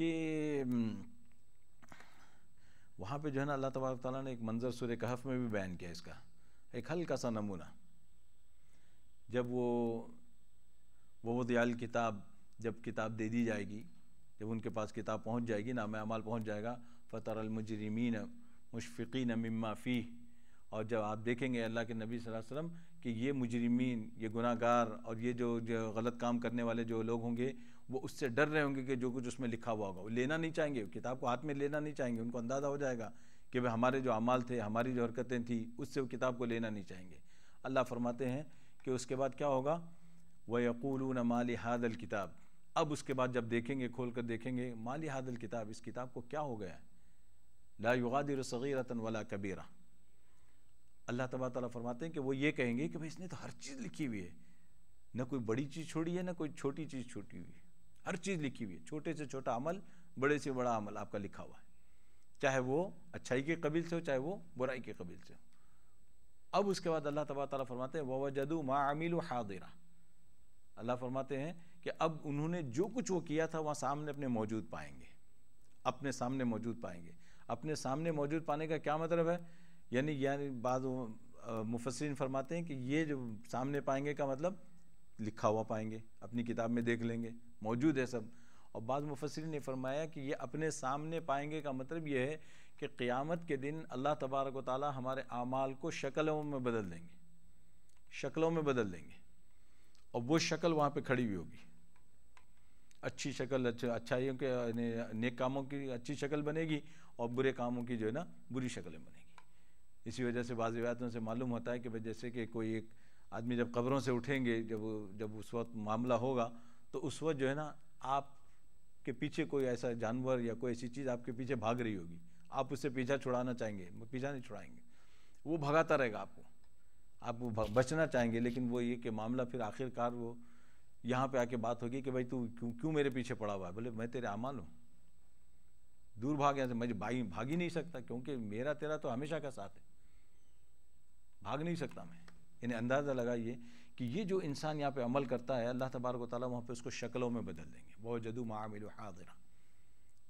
कि हम्म, वहाँ पे जो है ना अल्लाह तबारक तौ ने एक मंज़र सुर कहफ में भी बयान किया इसका एक हल्का सा नमूना जब वो वो दयाल किताब जब किताब दे दी जाएगी जब उनके पास किताब पहुँच जाएगी नाम अमाल पहुँच जाएगा अलमजरमीन मुशफ़ी नमिमा फ़ी और जब आप देखेंगे अल्लाह के नबी सल्लल्लाहु अलैहि वसल्लम कि ये मुजरमीन ये गुनागार और ये जो, जो गलत काम करने वाले जो लोग होंगे वो उससे डर रहे होंगे कि जो कुछ उसमें लिखा हुआ होगा वो लेना नहीं चाहेंगे किताब को हाथ में लेना नहीं चाहेंगे उनको अंदाज़ा हो जाएगा कि भाई हमारे जो अमाल थे हमारी जो हरकतें थी उससे वो किताब को लेना नहीं चाहेंगे अल्लाह फरमाते हैं कि उसके बाद क्या होगा वह यकूल माली हादल किताब अब उसके बाद जब देखेंगे खोल कर देखेंगे माली हादल किताब इस किताब को क्या हो गया ला युगादिर सगीरतन वला कबीरा अल्लाह तबा तला फरमाते हैं कि वो ये कहेंगे कि भाई इसने तो हर चीज़ लिखी हुई है ना कोई बड़ी चीज़ छोड़ी है ना कोई छोटी चीज़ छोटी हुई है हर चीज़ लिखी हुई है छोटे से छोटा अमल बड़े से बड़ा अमल आपका लिखा हुआ है चाहे वो अच्छाई के कबील से हो चाहे वो बुराई के कबील से हो अब उसके बाद अल्लाह तबा तला फरमाते हैं वह जदू माँ आमिल हादिरा अल्लाह फरमाते हैं कि अब उन्होंने जो कुछ वो किया था वहाँ सामने अपने मौजूद पाएंगे अपने सामने मौजूद पाएंगे अपने सामने मौजूद पाने का क्या मतलब है यानी यानी बाद मुफसरिन फरमाते हैं कि ये जो सामने पाएंगे का मतलब लिखा हुआ पाएंगे अपनी किताब में देख लेंगे मौजूद है सब और बाद मुफसरी ने फरमाया कि ये अपने सामने पाएंगे का मतलब ये है कि क़्यामत के दिन अल्लाह तबारक ताली हमारे अमाल को शक्लों में बदल देंगे शक्लों में बदल देंगे और वो शक्ल वहाँ पर खड़ी हुई होगी अच्छी शक्ल अच्छा अच्छाइयों के ने, नेक कामों की अच्छी शक्ल बनेगी और बुरे कामों की जो है ना बुरी शक्लें बनेगी इसी वजह से बाज़ से मालूम होता है कि जैसे कि कोई एक आदमी जब कब्रों से उठेंगे जब जब उस वक्त मामला होगा तो उस वक्त जो है ना आप के पीछे कोई ऐसा जानवर या कोई ऐसी चीज़ आपके पीछे भाग रही होगी आप उससे पीछा छुड़ाना चाहेंगे पीछा नहीं छुड़ाएंगे वो भगाता रहेगा आपको आप वो बचना चाहेंगे लेकिन वो ये कि मामला फिर आखिरकार वो यहाँ पे आके बात होगी कि भाई तू क्यों क्यों मेरे पीछे पड़ा हुआ है बोले मैं तेरे अमाल हूँ दूर भाग यहाँ से मैं भाई भाग ही नहीं सकता क्योंकि मेरा तेरा तो हमेशा का साथ है भाग नहीं सकता मैं यानी अंदाज़ा लगाइए कि ये जो इंसान यहाँ पे अमल करता है अल्लाह तबारक ताली वहाँ पर उसको शक्लों में बदल देंगे बहुत जदू मामिल हादिरा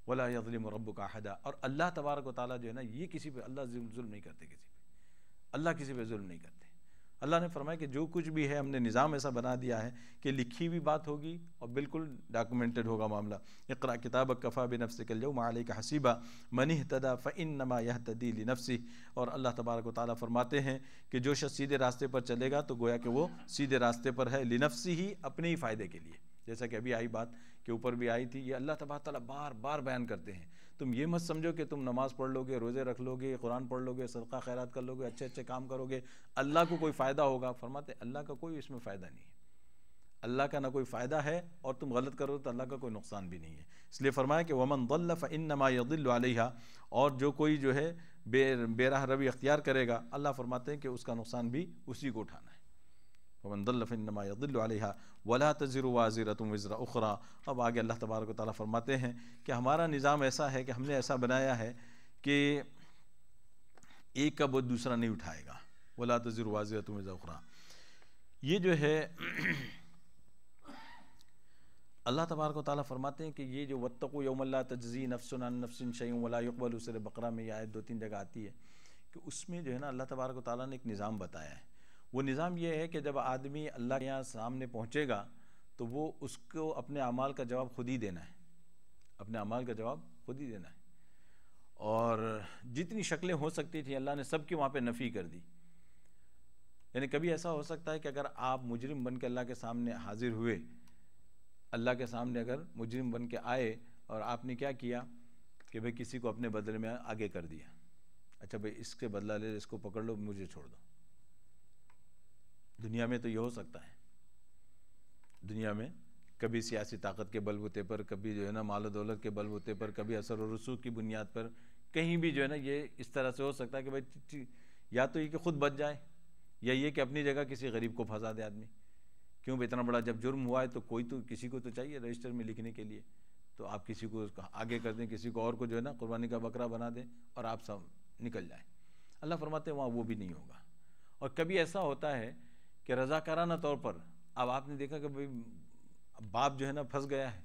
वला यजलिम रब का और अल्लाह तबारक ताली जो है ना ये किसी पर अल्लाह जुल्म नहीं करते किसी पर अल्लाह किसी पर जुल्म नहीं करते अल्लाह ने फरमाया कि जो कुछ भी है हमने निज़ाम ऐसा बना दिया है कि लिखी हुई बात होगी और बिल्कुल डॉक्यूमेंटेड होगा मामला इकरा किताब कफ़ा बिन नफ़ कल जाओ माल हसीबा मनी तदा फ़िन नमा यह तदी नफसी और अल्लाह तबारक ताली फरमाते हैं कि जो शख्स सीधे रास्ते पर चलेगा तो गोया कि वो सीधे रास्ते पर है लिनफसी ही अपने ही फ़ायदे के लिए जैसा कि अभी आई बात के ऊपर भी आई थी ये अल्लाह तबारा बार बार बयान करते हैं तुम ये मत समझो कि तुम नमाज़ पढ़ लोगे रोज़े रख लोगे कुरान पढ़ लोगे सदका खैरात कर लोगे अच्छे अच्छे काम करोगे अल्लाह को कोई फ़ायदा होगा फरमाते अल्लाह का कोई इसमें फ़ायदा नहीं है अल्लाह का ना कोई फ़ायदा है और तुम गलत करो तो अल्लाह का कोई नुकसान भी नहीं है इसलिए फरमाया कि वमन इन नमा नमादिल्लिहा और जो कोई जो है बे बेराह रवि अख्तियार करेगा अल्लाह फरमाते हैं कि उसका नुकसान भी उसी को उठाना है वमन दल्ल फ़िनमा यदिल्ला वला तजर वाजिर तुम वज़रा उखरा अब आगे अल्लाह तबारक ताली फरमाते हैं कि हमारा निज़ाम ऐसा है कि हमने ऐसा बनाया है कि एक का बोझ दूसरा नहीं उठाएगा वला तजर वाजिर तुम वज़रा उखरा ये जो है अल्लाह तबारक ताली फरमाते हैं कि ये जो वत्तको यौमल्ला तजी नफसन नफसिन शैम वलाकबल उसर बकरा में यह आयत दो तीन जगह आती है कि उसमें जो है ना अल्लाह तबारक ताली ने एक निज़ाम बताया है वो निज़ाम ये है कि जब आदमी अल्लाह के यहाँ सामने पहुँचेगा तो वो उसको अपने अमाल का जवाब खुद ही देना है अपने अमाल का जवाब खुद ही देना है और जितनी शक्लें हो सकती थी अल्लाह ने सबकी वहाँ पर नफ़ी कर दी यानी कभी ऐसा हो सकता है कि अगर आप मुजरिम बन के अल्लाह के सामने हाजिर हुए अल्लाह के सामने अगर मुजरिम बन के आए और आपने क्या किया कि भाई किसी को अपने बदले में आगे कर दिया अच्छा भाई इसके बदला ले इसको पकड़ लो मुझे छोड़ दो दुनिया में तो ये हो सकता है दुनिया में कभी सियासी ताकत के बलबूते पर कभी जो है ना माल दौलत के बलबूते पर कभी असर और रसूख की बुनियाद पर कहीं भी जो है ना ये इस तरह से हो सकता है कि भाई या तो ये कि खुद बच जाए या ये कि अपनी जगह किसी गरीब को फंसा दे आदमी क्यों भाई इतना बड़ा जब जुर्म हुआ है तो कोई तो किसी को तो चाहिए रजिस्टर में लिखने के लिए तो आप किसी को आगे कर दें किसी को और को जो है ना कुर्बानी का बकरा बना दें और आप सब निकल जाए अल्लाह फरमाते वहाँ वो भी नहीं होगा और कभी ऐसा होता है कि रज़ाकाराना तौर पर अब आपने देखा कि भाई बाप जो है ना फंस गया है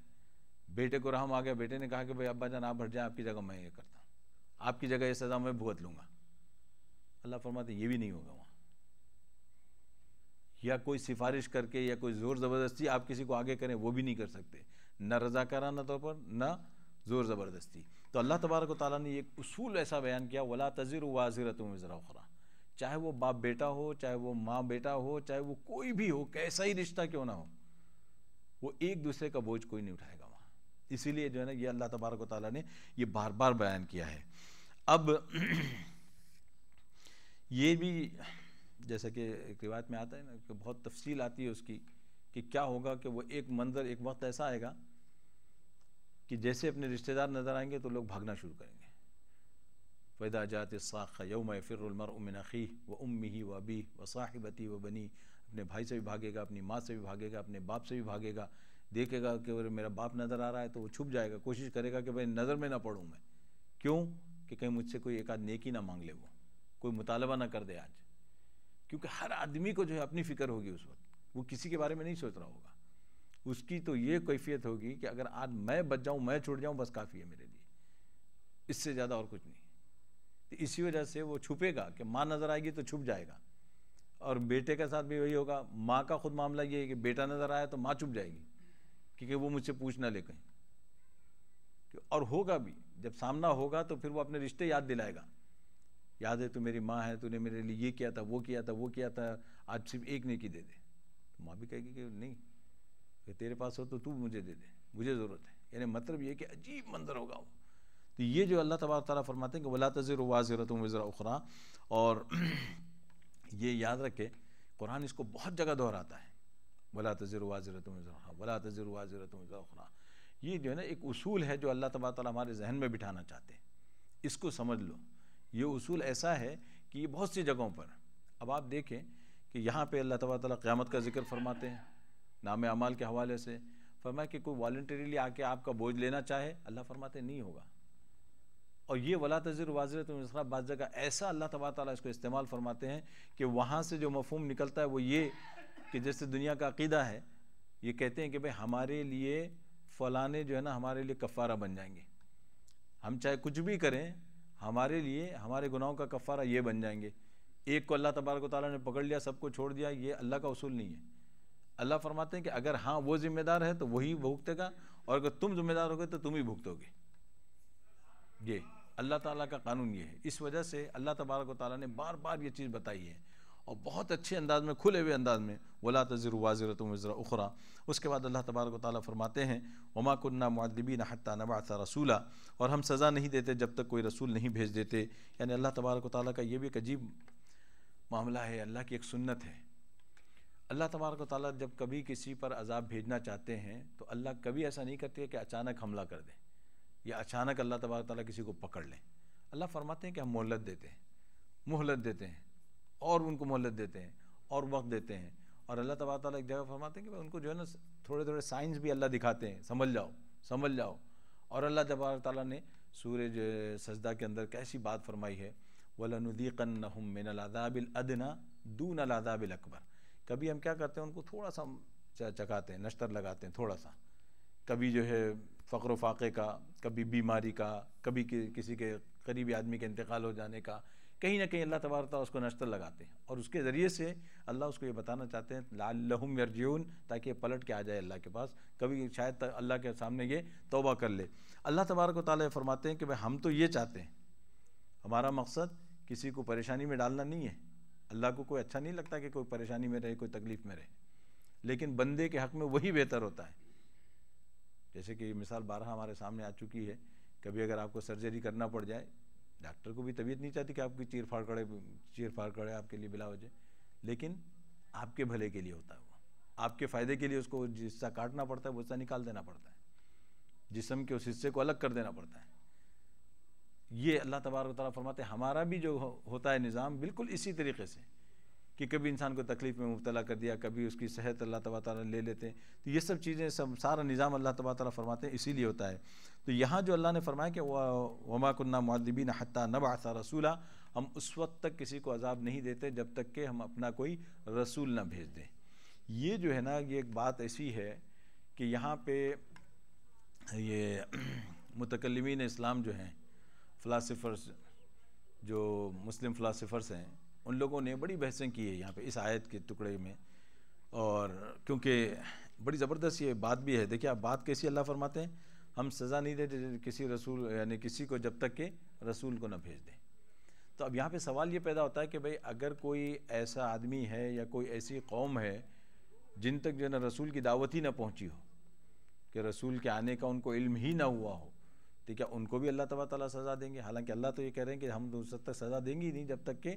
बेटे को रहा आ गया बेटे ने कहा कि भाई अब्बा जान आप भर जाए आपकी जगह मैं ये करता हूँ आपकी जगह ये सज़ा मैं भुगत लूँगा अल्लाह फरमाते ये भी नहीं होगा वहाँ या कोई सिफारिश करके या कोई ज़ोर ज़बरदस्ती आप किसी को आगे करें वो भी नहीं कर सकते न रज़ाकाराना तौर पर न ज़ोर ज़बरदस्ती तो अल्लाह तबारक ताली ने एक उसूल ऐसा बयान किया वला तज़र वाजिरत चाहे वो बाप बेटा हो चाहे वो माँ बेटा हो चाहे वो कोई भी हो कैसा ही रिश्ता क्यों ना हो वो एक दूसरे का बोझ कोई नहीं उठाएगा वहाँ इसीलिए जो है ना ये अल्लाह तबारक ताली ने ये बार बार बयान किया है अब ये भी जैसा कि एक रिवायत में आता है ना कि बहुत तफसील आती है उसकी कि क्या होगा कि वो एक मंजर एक वक्त ऐसा आएगा कि जैसे अपने रिश्तेदार नज़र आएंगे तो लोग भागना शुरू करेंगे फ़ैदा جاءت الصاخة يوم يفر उमिन من व وأمه ही व وبنيه व व बनी अपने भाई से भी भागेगा अपनी माँ से भी भागेगा अपने बाप से भी भागेगा देखेगा कि अगर मेरा बाप नज़र आ रहा है तो वो छुप जाएगा कोशिश करेगा कि भाई नज़र में ना पड़ूँ मैं क्यों कि कहीं मुझसे कोई एक आध नेकी ना मांग ले वो कोई मुतालबा ना कर दे आज क्योंकि हर आदमी को जो है अपनी फ़िक्र होगी उस वक्त वो किसी के बारे में नहीं सोच रहा होगा उसकी तो ये कैफियत होगी कि अगर आज मैं बच जाऊँ मैं छुट जाऊँ बस काफ़ी है मेरे लिए इससे ज़्यादा और कुछ नहीं तो इसी वजह से वो छुपेगा कि माँ नज़र आएगी तो छुप जाएगा और बेटे के साथ भी वही होगा माँ का खुद मामला ये है कि बेटा नज़र आया तो माँ छुप जाएगी क्योंकि वो मुझसे पूछ ना ले कहीं तो और होगा भी जब सामना होगा तो फिर वो अपने रिश्ते याद दिलाएगा याद है तू मेरी माँ है तूने मेरे लिए ये किया था वो किया था वो किया था आज सिर्फ एक नेकी दे दे तो माँ भी कहेगी कि नहीं कि तेरे पास हो तो तू मुझे दे दे मुझे ज़रूरत है यानी मतलब ये कि अजीब मंजर होगा वो तो ये जो अल्लाह तबार तारा फरमाते हैं कि वला तज़र वाजरत वज़रा उखरा और ये याद रखे कुरान इसको बहुत जगह दोहराता है वला तज़र वाजरत वज़रा वला तज़र वाजरत वज़रा उखरा ये जो है ना एक उसूल है जो अल्लाह तबार तारा हमारे जहन में बिठाना चाहते हैं इसको समझ लो ये उसूल ऐसा है कि ये बहुत सी जगहों पर अब आप देखें कि यहाँ पर अल्लाह तबार ताली क़्यामत का जिक्र फरमाते हैं नाम अमाल के हवाले से फरमाए कि कोई वॉल्ट्रीली आके आपका बोझ लेना चाहे अल्लाह फरमाते नहीं होगा और ये वला तजर वाजर तो मिसरा बाद जगह ऐसा अल्लाह तबा ताली इसको इस्तेमाल फरमाते हैं कि वहाँ से जो मफहम निकलता है वो ये कि जैसे दुनिया का अकीदा है ये कहते हैं कि भाई हमारे लिए फलाने जो है ना हमारे लिए कफ़ारा बन जाएंगे हम चाहे कुछ भी करें हमारे लिए हमारे गुनाहों का कफ़ारा ये बन जाएंगे एक को अल्लाह तबारक ताली ने पकड़ लिया सबको छोड़ दिया ये अल्लाह का उसूल नहीं है अल्लाह फरमाते हैं कि अगर हाँ वो ज़िम्मेदार है तो वही भुगतेगा और अगर तुम ज़िम्मेदार होगे तो तुम ही भुगतोगे जी अल्लाह ताला का कानून ये है इस वजह से अल्लाह तबारक ताली ने बार बार ये चीज़ बताई है और बहुत अच्छे अंदाज में खुले हुए अंदाज में वला तजर वाजर तुम वज़र उखरा उसके बाद अल्लाह तबारक ताली फरमाते हैं उमा कुन्ना ना हत्या नबाता रसूला और हम सज़ा नहीं देते जब तक कोई रसूल नहीं भेज देते यानी अल्लाह तबारक ताली का ये भी एक अजीब मामला है अल्लाह की एक सुन्नत है अल्लाह तबारक ताली जब कभी किसी पर अजाब भेजना चाहते हैं तो अल्लाह कभी ऐसा नहीं करते कि अचानक हमला कर दें या अचानक अल्लाह तबारक ताली किसी को पकड़ लें अल्लाह फरमाते हैं कि हम मोहलत देते हैं मोहलत देते हैं और उनको मोहलत देते हैं और वक्त देते हैं और अल्लाह तबारक ताली एक जगह फरमाते हैं कि उनको जो है ना थोड़े थोड़े साइंस भी अल्लाह दिखाते हैं समझ जाओ समझ जाओ और अल्लाह तबारक ताली ने सूरज सजदा के अंदर कैसी बात फरमाई है वलनुदीक़न अदना दून अलादाबिल अकबर कभी हम क्या करते हैं उनको थोड़ा सा चकाते हैं नश्तर लगाते हैं थोड़ा सा कभी जो है फ़क्र फाक़े का कभी बीमारी का कभी कि, किसी के करीबी आदमी के इंतकाल हो जाने का कहीं ना कहीं अल्लाह तबारता उसको नश्तर लगाते हैं और उसके ज़रिए से अल्लाह उसको ये बताना चाहते हैं लाहम यरजून ताकि पलट के आ जाए अल्लाह के पास कभी शायद अल्लाह के सामने ये तोबा कर ले अल्लाह तबारक ताली फरमाते हैं कि भाई हम तो ये चाहते हैं हमारा मकसद किसी को परेशानी में डालना नहीं है अल्लाह को कोई अच्छा नहीं लगता कि कोई परेशानी में रहे कोई तकलीफ़ में रहे लेकिन बंदे के हक़ में वही बेहतर होता है जैसे कि मिसाल बारह हमारे सामने आ चुकी है कभी अगर आपको सर्जरी करना पड़ जाए डॉक्टर को भी तबीयत नहीं चाहती कि आपकी चीर फाड़ कड़े चीर फाड़ कड़े आपके लिए बिला हो जाए लेकिन आपके भले के लिए होता है वो आपके फ़ायदे के लिए उसको हिस्सा काटना पड़ता है वो हिस्सा निकाल देना पड़ता है जिसम के उस हिस्से को अलग कर देना पड़ता है ये अल्लाह तबारक तला फरमाते हमारा भी जो होता है निज़ाम बिल्कुल इसी तरीके से कि कभी इंसान को तकलीफ़ में मुबतला कर दिया कभी उसकी सेहत अल्लाह तबा ताली ले लेते हैं तो ये सब चीज़ें सब सारा निज़ाम अल्लाह तबा तारा फरमाते हैं इसीलिए होता है तो यहाँ जो अल्लाह ने फरमाया कि वमा कन्ना मदबिन हती नबासा रसूला हम उस वक्त तक किसी को अजाब नहीं देते जब तक कि हम अपना कोई रसूल ना भेज दें ये जो है ना ये एक बात ऐसी है कि यहाँ पे ये मुतकलमिन इस्लाम जो हैं फ़लासफ़र्स जो मुस्लिम फ़लासफ़र्स हैं उन लोगों ने बड़ी बहसें की है यहाँ पे इस आयत के टुकड़े में और क्योंकि बड़ी ज़बरदस्त ये बात भी है देखिए आप बात कैसी अल्लाह फरमाते हैं हम सज़ा नहीं देते किसी रसूल यानी किसी को जब तक के रसूल को ना भेज दें तो अब यहाँ पे सवाल ये पैदा होता है कि भाई अगर कोई ऐसा आदमी है या कोई ऐसी कौम है जिन तक जो है ना रसूल की दावत ही ना पहुँची हो कि रसूल के आने का उनको इल्म ही ना हुआ हो तो क्या उनको भी अल्लाह तला सज़ा देंगे हालांकि अल्लाह तो ये कह रहे हैं कि हम तो उस तक सज़ा देंगे ही नहीं जब तक के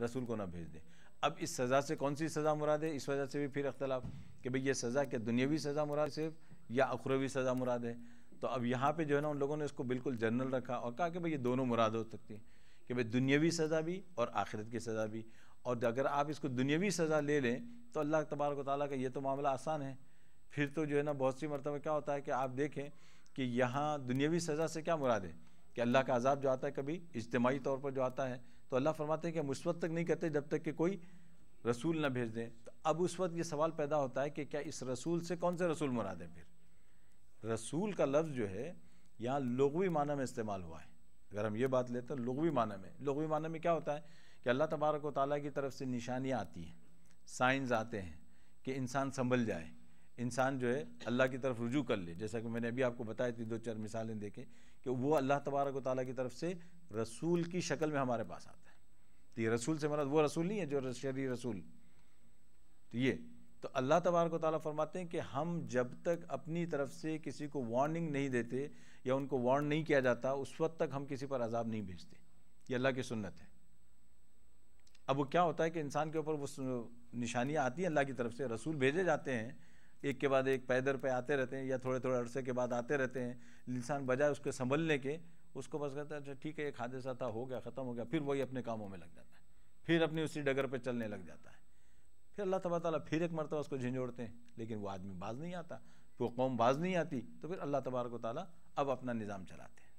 रसूल को ना भेज दें अब इस सज़ा से कौन सी सज़ा मुराद है इस वजह से भी फिर अख्तलाफ कि भाई ये सज़ा क्या दुनियावी सज़ा मुराद सिर्फ या अखरवी सज़ा मुराद है तो अब यहाँ पर जो है ना उन लोगों ने इसको बिल्कुल जनरल रखा और कहा कि भाई ये दोनों मुराद हो सकती हैं कि भाई दुनियावी सज़ा भी और आखिरत की सज़ा भी और अगर आप इसको दुनियावी सज़ा ले लें तो अल्लाह तबारक ताली का ये तो मामला आसान है फिर तो जो है ना बहुत सी मरतबा क्या होता है कि आप देखें कि यहाँ दुनियावी सज़ा से क्या मुराद है कि अल्लाह का अजाब जो आता है कभी इज्तमाही तौर पर जो आता है तो अल्लाह फरमाते हैं कि हम उस वक्त तक नहीं करते जब तक कि कोई रसूल ना भेज दें तो अब उस वक्त ये सवाल पैदा होता है कि क्या इस रसूल से कौन से रसूल मुराद है फिर रसूल का लफ्ज़ जो है यहाँ लगवी माना में इस्तेमाल हुआ है अगर हम ये बात लेते हैं लगवी माना में लगवी माना में क्या होता है कि अल्लाह तबारक व ताली की तरफ से निशानियाँ आती हैं साइंस आते हैं कि इंसान संभल जाए इंसान जो है अल्लाह की तरफ रुजू कर ले जैसा कि मैंने अभी आपको बताया थी दो चार मिसालें देखें कि वो अल्लाह तबारक ताली की तरफ से रसूल की शक्ल में हमारे पास आता है तो ये रसूल से मरद वो रसूल नहीं है जो शरी रसूल तो ये तो अल्लाह तबारक ताली फरमाते हैं कि हम जब तक अपनी तरफ से किसी को वार्निंग नहीं देते या उनको वार्न नहीं किया जाता उस वक्त तक हम किसी पर अजाब नहीं भेजते ये अल्लाह की सुन्नत है अब वो क्या होता है कि इंसान के ऊपर वो निशानियाँ आती हैं अल्लाह की तरफ से रसूल भेजे जाते हैं एक के बाद एक पैदर पर आते रहते हैं या थोड़े थोड़े अरसे के बाद आते रहते हैं इंसान बजाय उसके संभलने के उसको बस कहता है अच्छा ठीक है एक हादसा था हो गया ख़त्म हो गया फिर वही अपने कामों में लग जाता है फिर अपनी उसी डगर पर चलने लग जाता है फिर अल्लाह तबारा ताली फिर एक मरतबा उसको झिझोड़ते हैं लेकिन वो आदमी बाज नहीं आता वो कौम बाज नहीं आती तो फिर अल्लाह तबारक ताली अब अपना निज़ाम चलाते हैं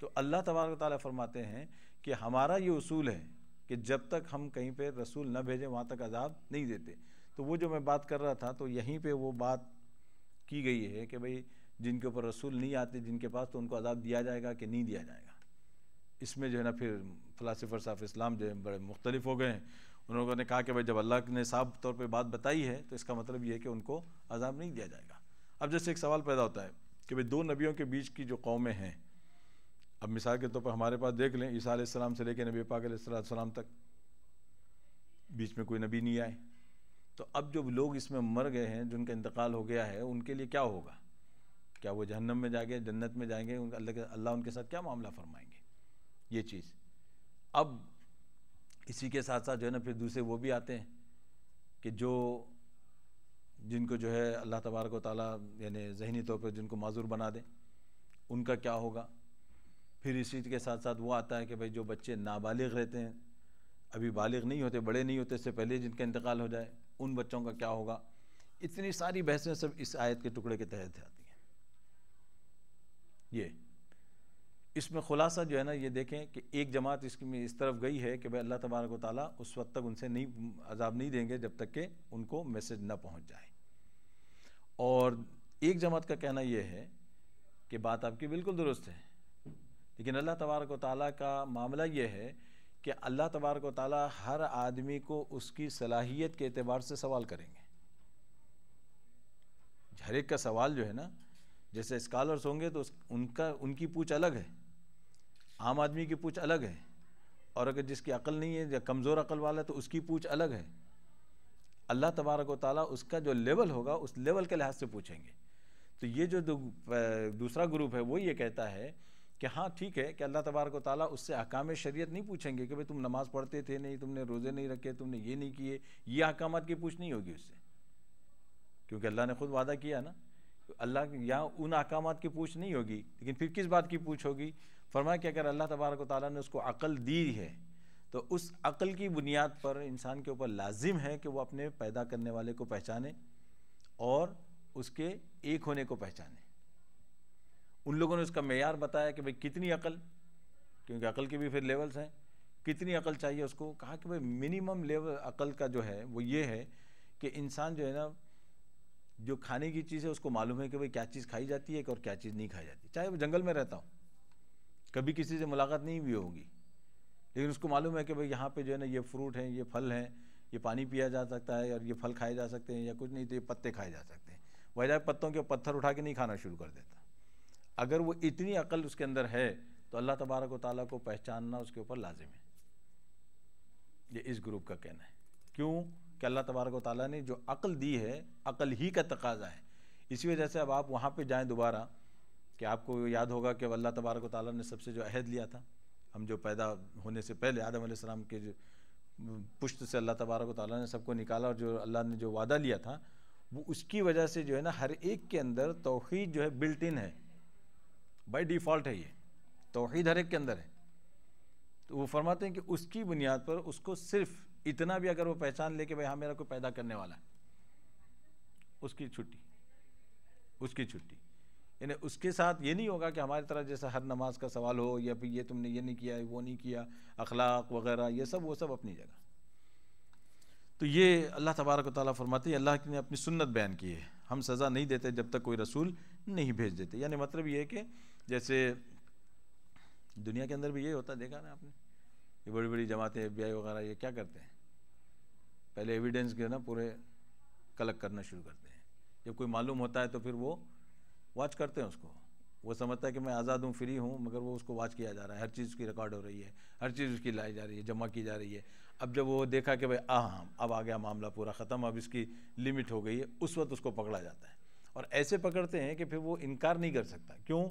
तो अल्लाह तबारक ताली फरमाते हैं कि हमारा ये असूल है कि जब तक हम कहीं पर रसूल न भेजें वहाँ तक अजाब नहीं देते तो वो जो मैं बात कर रहा था तो यहीं पर वो बात की गई है कि भाई जिनके ऊपर रसूल नहीं आते जिनके पास तो उनको अदाब दिया जाएगा कि नहीं दिया जाएगा इसमें जो है ना फिर फ़िलासफ़र साफ इस्लाम जो है बड़े मुख्तलिफ हो गए हैं उन लोगों ने कहा कि भाई जब अल्लाह ने साफ तौर पर बात बताई है तो इसका मतलब ये है कि उनको अजाब नहीं दिया जाएगा अब जैसे एक सवाल पैदा होता है कि भाई दो नबियों के बीच की जो कौमें हैं अब मिसाल के तौर पर हमारे पास देख लें ईसा आसमाम से लेकर नबी पाक सलाम तक बीच में कोई नबी नहीं आए तो अब जो लोग इसमें मर गए हैं जिनका इंतकाल हो गया है उनके लिए क्या होगा क्या वो जहन्नम में जाएंगे जन्नत में जाएंगे उनका अल्लाह अल्लाह उनके साथ क्या मामला फरमाएंगे ये चीज़ अब इसी के साथ साथ जो है ना फिर दूसरे वो भी आते हैं कि जो जिनको जो है अल्लाह तबारक ताली यानी जहनी तौर पर जिनको माजूर बना दें उनका क्या होगा फिर इसी के साथ साथ वो आता है कि भाई जो बच्चे नाबालिग रहते हैं अभी बालिग नहीं होते बड़े नहीं होते इससे पहले जिनका इंतकाल हो जाए उन बच्चों का क्या होगा इतनी सारी बहसें सब इस आयत के टुकड़े के तहत आती हैं ये इसमें खुलासा जो है ना ये देखें कि एक जमात इसमें इस तरफ गई है कि भाई अल्लाह तबारक ताली उस वक्त तक उनसे नहीं अजाब नहीं देंगे जब तक के उनको मैसेज ना पहुंच जाए और एक जमात का कहना यह है कि बात आपकी बिल्कुल दुरुस्त है लेकिन अल्लाह तबारक ताली का मामला ये है कि अल्लाह तबारक ताली हर आदमी को उसकी सलाहियत के अतबार से सवाल करेंगे हर एक का सवाल जो है ना जैसे स्कॉलर्स होंगे तो उनका उनकी पूछ अलग है आम आदमी की पूछ अलग है और अगर जिसकी अकल नहीं है या कमज़ोर अकल वाला है तो उसकी पूछ अलग है अल्लाह तबारक ताली उसका जो लेवल होगा उस लेवल के लिहाज से पूछेंगे तो ये जो दूसरा ग्रुप है वो ये कहता है कि हाँ ठीक है कि अल्लाह तबारक ताली उससे अकाम शरीत नहीं पूछेंगे कि भाई तुम नमाज़ पढ़ते थे नहीं तुमने रोज़े नहीं रखे तुमने ये नहीं किए ये अहकाम की पूछ नहीं होगी उससे क्योंकि अल्लाह ने खुद वादा किया ना अल्लाह यहाँ उन अहकाम की पूछ नहीं होगी लेकिन फिर किस बात की पूछ होगी फरमाया कि अगर अल्लाह तबारक ताली ने उसको अक़ल दी है तो उस अक़ल की बुनियाद पर इंसान के ऊपर लाजिम है कि वह अपने पैदा करने वाले को पहचाने और उसके एक होने को पहचाने उन लोगों ने उसका मैार बताया कि भाई कितनी अक़ल क्योंकि अक़ल के भी फिर लेवल्स हैं कितनी अक़ल चाहिए उसको कहा कि भाई मिनिमम लेवल अक़ल का जो है वो ये है कि इंसान जो है ना जो खाने की चीज़ है उसको मालूम है कि भाई क्या चीज़ खाई जाती है और क्या चीज़ नहीं खाई जाती चाहे वो जंगल में रहता हूँ कभी किसी से मुलाकात नहीं हुई होगी लेकिन उसको मालूम है कि भाई यहाँ पे जो है ना ये फ्रूट हैं ये फल हैं ये पानी पिया जा सकता है और ये फल खाए जा सकते हैं या कुछ नहीं तो ये पत्ते खाए जा सकते हैं जाए पत्तों के पत्थर उठा के नहीं खाना शुरू कर देता अगर वो इतनी अकल उसके अंदर है तो अल्लाह तबारक ताली को पहचानना उसके ऊपर लाजिम है ये इस ग्रुप का कहना है क्यों कि अल्लाह तबारक वाली ने जो अक़ल दी है अक़ल ही का तकाजा है इसी वजह से अब आप वहाँ पर जाएँ दोबारा कि आपको याद होगा कि अल्लाह तबारक वाली ने सबसे जो अहद लिया था हम जो पैदा होने से पहले आदम सलाम के जो पुश्त से अल्लाह तबारक वाली ने सबको निकाला और जो अल्लाह ने जो वादा लिया था वो उसकी वजह से जो है ना हर एक के अंदर तोहद जो है बिल्ट इन है बाई डिफ़ॉल्ट है ये तोहद हर एक के अंदर है तो वो फरमाते हैं कि उसकी बुनियाद पर उसको सिर्फ़ इतना भी अगर वो पहचान ले कि भाई हाँ मेरा कोई पैदा करने वाला है उसकी छुट्टी उसकी छुट्टी यानी उसके साथ ये नहीं होगा कि हमारी तरह जैसा हर नमाज का सवाल हो या फिर ये तुमने ये नहीं किया वो नहीं किया अखलाक वगैरह ये सब वो सब अपनी जगह तो ये अल्लाह तबारक ताली फरमाते अल्लाह ने अपनी सुन्नत बयान की है हम सज़ा नहीं देते जब तक कोई रसूल नहीं भेज देते यानी मतलब ये है कि जैसे दुनिया के अंदर भी ये होता देखा ना आपने ये बड़ी बड़ी जमातें एफ वगैरह ये क्या करते हैं पहले एविडेंस के ना पूरे कलेक्ट करना शुरू करते हैं जब कोई मालूम होता है तो फिर वो वॉच करते हैं उसको वो समझता है कि मैं आज़ाद हूँ फ्री हूँ मगर वो उसको वॉच किया जा रहा है हर चीज़ उसकी रिकॉर्ड हो रही है हर चीज़ उसकी लाई जा रही है जमा की जा रही है अब जब वो देखा कि भाई आ हाँ अब आ गया मामला पूरा ख़त्म अब इसकी लिमिट हो गई है उस वक्त उसको पकड़ा जाता है और ऐसे पकड़ते हैं कि फिर वो इनकार नहीं कर सकता क्यों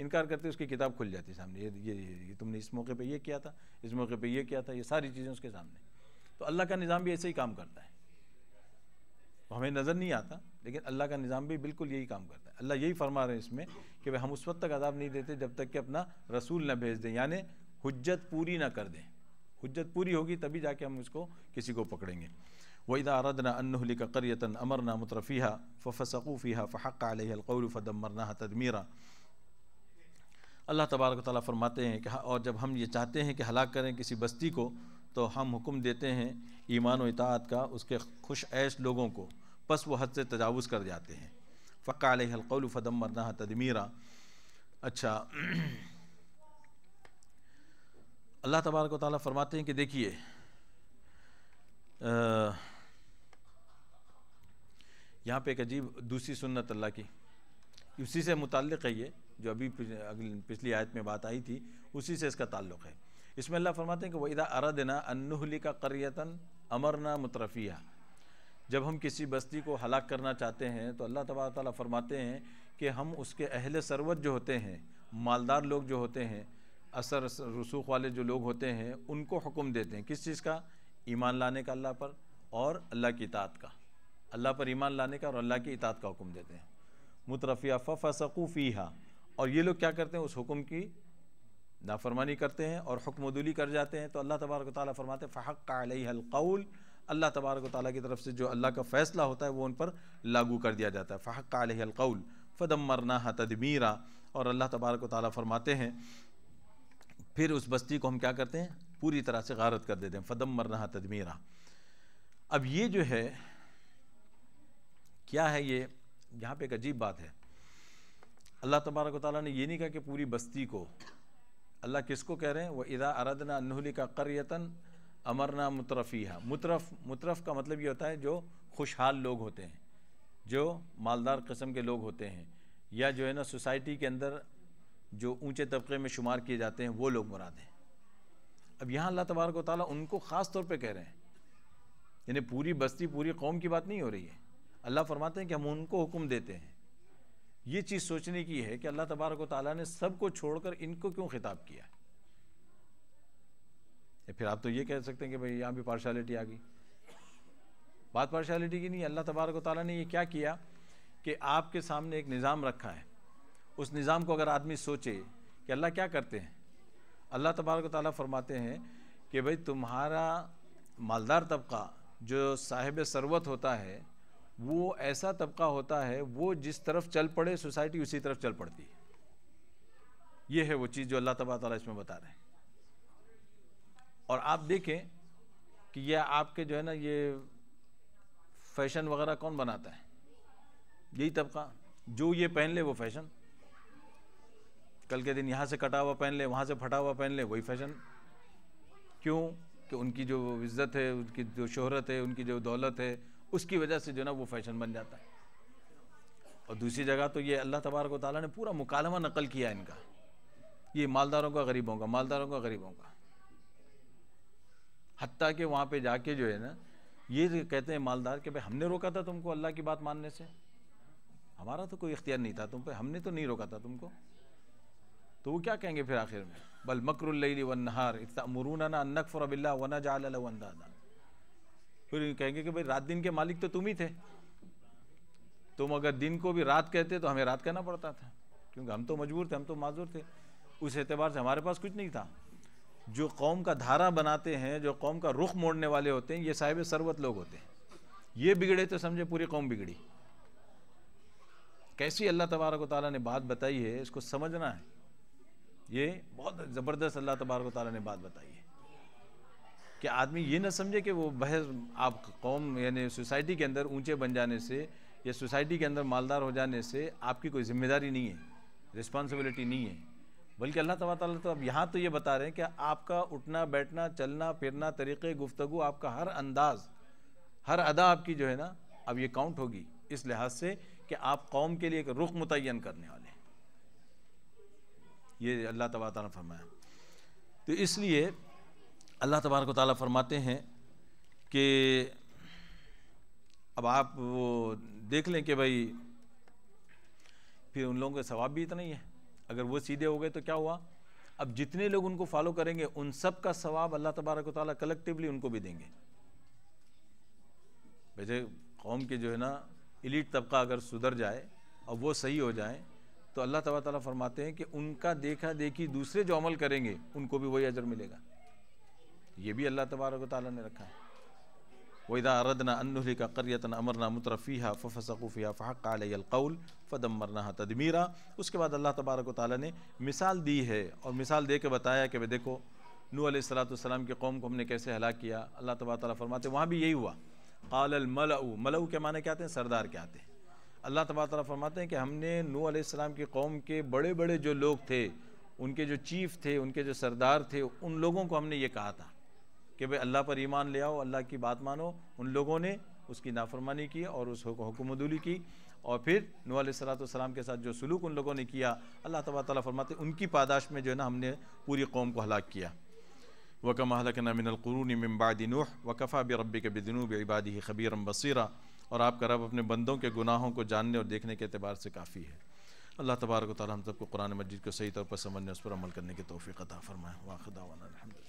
इनकार करते उसकी किताब खुल जाती है सामने ये ये, ये, ये तुमने इस मौके पर यह किया था इस मौके पर यह किया था ये सारी चीज़ें उसके सामने तो अल्लाह का निज़ाम भी ऐसे ही काम करता है तो हमें नज़र नहीं आता लेकिन अल्लाह का निज़ाम भी बिल्कुल यही काम करता है अल्लाह यही फरमा रहे हैं इसमें कि भाई हम उस वक्त तक अदाब नहीं देते जब तक कि अपना रसूल न भेज दें यानी हजत पूरी ना कर दें हजत पूरी होगी तभी जाके हम उसको किसी को पकड़ेंगे वहीदा अनहली अनहलिक करियतन अमरना मुतरफ़ीहा फ़फ़सकूफ़ीहा फ़हक़ अलकौल फ़दमरना तदमीरा अल्लाह तबारक ताली फरमाते हैं कि हाँ, और जब हम ये चाहते हैं कि हलाक करें किसी बस्ती को तो हम हुक्म देते हैं ईमान इतात का उसके खुश ऐश लोगों को बस वह हद से तजावज़ कर जाते हैं फ़का हलकौल फ़दम मरना तदमीरा अच्छा अल्लाह तबारक ताली फरमाते हैं कि देखिए यहाँ पे एक अजीब दूसरी सुन्नत अल्लाह की उसी से मुतल है ये जो अभी पिछली आयत में बात आई थी उसी से इसका ताल्लुक़ है इसमें अल्लाह फरमाते हैं कि वहीदा अरदना अनुहली का करियतन अमरना मुतरफिया जब हम किसी बस्ती को हलाक करना चाहते हैं तो अल्लाह तबारा ताली फरमाते हैं कि हम उसके अहल सरवत जो होते हैं मालदार लोग जो होते हैं असर रसूख वाले जो लोग होते हैं उनको हुक्म देते हैं किस चीज़ का ईमान लाने का अल्लाह पर और अल्लाह की इतात का अल्लाह पर ईमान लाने का और अल्लाह की इतात का हुक्म देते हैं मुतरफिया फ़फ़सकूफ़ी और ये लोग क्या करते हैं उस हुक्म की नाफरमानी करते हैं और हुक्मदुली कर जाते हैं तो अल्लाह तबारक ताली फरमाते फ़हक़ अलकौल अल्लाह तबारक ताली की तरफ से जो अल्लाह का फ़ैसला होता है वो उन पर लागू कर दिया जाता है फ़हक़ अलकौल मरना तदमीरा और अल्लाह तबारक ताली फरमाते हैं फिर उस बस्ती को हम क्या करते हैं पूरी तरह से गारत कर देते हैं फ़दम मरना तदमीरा अब ये जो है क्या है ये यहाँ पे एक अजीब बात है अल्लाह तबारक ताली ने ये नहीं कहा कि पूरी बस्ती को अल्लाह किसको कह रहे हैं वह इदा अरदना अनहली का करयतन अमरना मुतरफ़ी मुतरफ मुतरफ का मतलब ये होता है जो खुशहाल लोग होते हैं जो मालदार कस्म के लोग होते हैं या जो है ना सोसाइटी के अंदर जो ऊंचे तबके में शुमार किए जाते हैं वो लोग मुराद हैं अब यहाँ अल्लाह तबारक ताली उनको ख़ास तौर पर कह रहे हैं यानी पूरी बस्ती पूरी कौम की बात नहीं हो रही है अल्लाह फरमाते हैं कि हम उनको हुक्म देते हैं ये चीज़ सोचने की है कि अल्लाह तबारक ताली ने सबको छोड़कर इनको क्यों खिताब किया है फिर आप तो ये कह सकते हैं कि भाई यहाँ भी पार्शलिटी आ गई बात पार्शलिटी की नहीं अल्लाह तबारक ताली ने ये क्या किया कि आपके सामने एक निज़ाम रखा है उस निज़ाम को अगर आदमी सोचे कि अल्लाह क्या करते हैं अल्लाह तबारक ताली फरमाते हैं कि भाई तुम्हारा मालदार तबका जो साहिब सरवत होता है वो ऐसा तबका होता है वो जिस तरफ चल पड़े सोसाइटी उसी तरफ चल पड़ती है ये है वो चीज़ जो अल्लाह तबारा ताला इसमें बता रहे हैं और आप देखें कि यह आपके जो है ना ये फैशन वगैरह कौन बनाता है यही तबका जो ये पहन ले वो फैशन कल के दिन यहाँ से कटा हुआ पहन ले वहाँ से फटा हुआ पहन ले वही फैशन क्यों कि उनकी जो इज़्ज़त है उनकी जो शोहरत है उनकी जो दौलत है उसकी वजह से जो ना वो फैशन बन जाता है और दूसरी जगह तो ये अल्लाह तबारक ताली ने पूरा मुकालमा नकल किया इनका ये मालदारों का गरीबों का मालदारों का गरीबों का हती के वहाँ पर जाके जो है ना ये कहते हैं मालदार कि भाई हमने रोका था तुमको अल्लाह की बात मानने से हमारा तो कोई इख्तियार नहीं था तुम पे हमने तो नहीं रोका था तुमको तो वो क्या कहेंगे फिर आखिर में बल मकर वन नहार इतना मरून अनक फ़रबिल्ला वना जाल फिर कहेंगे कि भाई रात दिन के मालिक तो तुम ही थे तुम अगर दिन को भी रात कहते तो हमें रात कहना पड़ता था क्योंकि हम तो मजबूर थे हम तो माजूर थे उस एतबार से हमारे पास कुछ नहीं था जो कौम का धारा बनाते हैं जो कौम का रुख मोड़ने वाले होते हैं ये साहिब सरबत लोग होते हैं ये बिगड़े तो समझे पूरी कौम बिगड़ी कैसी अल्लाह तबारक ताली ने बात बताई है इसको समझना है ये बहुत ज़बरदस्त अल्लाह तबारक ताली ने बात बताई है कि आदमी ये ना समझे कि वो बहस आप कौम यानी सोसाइटी के अंदर ऊंचे बन जाने से या सोसाइटी के अंदर मालदार हो जाने से आपकी कोई जिम्मेदारी नहीं है रिस्पॉन्सिबिलिटी नहीं है बल्कि अल्लाह तबा तो अब यहाँ तो ये बता रहे हैं कि आपका उठना बैठना चलना फिरना तरीक़े गुफ्तु आपका हर अंदाज़ हर अदा आपकी जो है ना अब ये काउंट होगी इस लिहाज से कि आप कौम के लिए एक रुख मुतन करने वाले हैं ये अल्लाह तबा फरमाया तो इसलिए अल्लाह तबारक ताली फरमाते हैं कि अब आप वो देख लें कि भाई फिर उन लोगों का सवाब भी इतना ही है अगर वो सीधे हो गए तो क्या हुआ अब जितने लोग उनको फॉलो करेंगे उन सब का सवाब अल्लाह तबारक ताली कलेक्टिवली उनको भी देंगे वैसे कौम के जो है ना इलीट तबका अगर सुधर जाए और वो सही हो जाए तो अल्लाह तबारा ताली फरमाते हैं कि उनका देखा देखी दूसरे जो अमल करेंगे उनको भी वही अजर मिलेगा ये भी अल्लाह तबारक ताली ने रखा है वैदा अरदना अन्नहली का करियतन अमरना मुतरफ़ीहा फ़फ़सकूफ़िया फ़हक़ अलकौल फ़दमरना तदमीरा उसके बाद अल्लाह तबारक ताली ने मिसाल दी है और मिसाल दे के बताया कि भाई देखो नू सलाम की कौम को हमने कैसे हला किया अल्लाह तबारा ताली फरमाते वहाँ भी यही हुआ काल मलऊ मलऊ के माने क्या आते हैं सरदार के आते हैं अल्लाह तबारा ताली फरमाते हैं कि हमने नू आसमाम की कौम के बड़े बड़े जो लोग थे उनके जो चीफ थे उनके जो सरदार थे उन लोगों को हमने ये कहा था कि भाई अल्लाह पर ईमान ले आओ अल्लाह की बात मानो उन लोगों ने उसकी नाफरमानी की और उस हुकुमदुली की और फिर नू सलाम के साथ जो सलूक उन लोगों ने किया अल्लाह तबा ताली फरमाते उनकी पादाश में जो है ना हमने पूरी कौम को हलाक किया वकम हलकनमिनकुरून नूह वकफ़ा रबी के बिदनूब इबादी खबीरम बसीरा और आपका रब अपने बंदों के गुनाहों को जानने और देखने के अतबार से काफ़ी है अल्लाह तबारक ताली हम सबको कुरान मजिद को सही तौर पर समझने उस पर अमल करने की तोफ़ी अता फ़रमाए वाखदा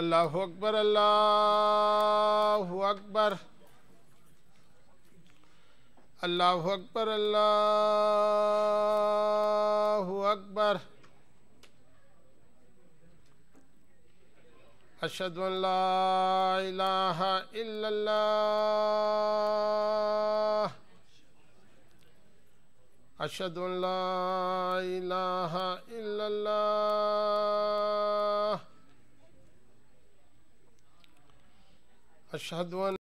अल्लाह अकबर अल्लाह अकबर अल्लाह अकबर अल्लाह अकबर अशद अशद इला أشهد أن